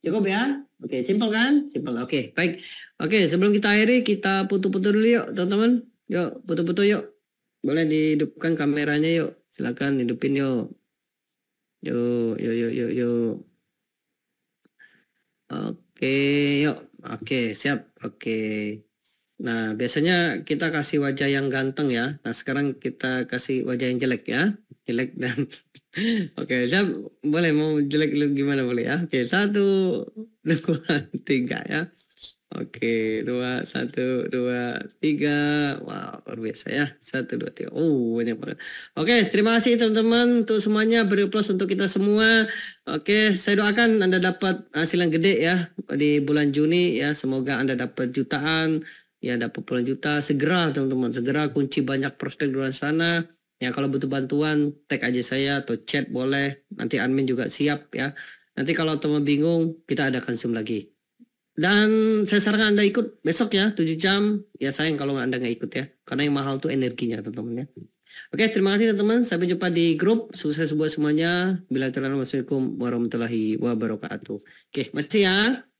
Cukup ya. Oke, simpel kan? Simpel. Oke, baik. Oke, sebelum kita akhiri, kita putu-putu dulu yuk, teman-teman. Yuk, foto-foto yuk. Boleh dihidupkan kameranya yuk. Silakan hidupin yuk. Yuk, yuk, yuk, yuk, yuk. Oke, yuk. Oke, siap. Oke. Nah, biasanya kita kasih wajah yang ganteng ya. Nah, sekarang kita kasih wajah yang jelek ya. Jelek dan Oke, siap. boleh mau jelek lu gimana boleh ya? Oke, satu, dua, tiga ya. Oke, dua, satu, dua, tiga. Wow, luar biasa ya. Satu, dua, tiga. Oh, banyak banget. Oke, terima kasih teman-teman untuk semuanya. Beri plus untuk kita semua. Oke, saya doakan Anda dapat hasil yang gede ya di bulan Juni ya. Semoga Anda dapat jutaan, ya dapat puluhan juta. Segera teman-teman, segera kunci banyak prospek di luar sana. Ya kalau butuh bantuan, tag aja saya atau chat boleh. Nanti admin juga siap ya. Nanti kalau teman bingung, kita adakan zoom lagi. Dan saya sarankan Anda ikut besok ya, 7 jam. Ya sayang kalau Anda nggak ikut ya. Karena yang mahal tuh energinya teman-teman ya. Oke, terima kasih teman-teman. Sampai jumpa di grup. Sukses buat semuanya. Bila Wassalamualaikum warahmatullahi wabarakatuh. Oke, masih ya.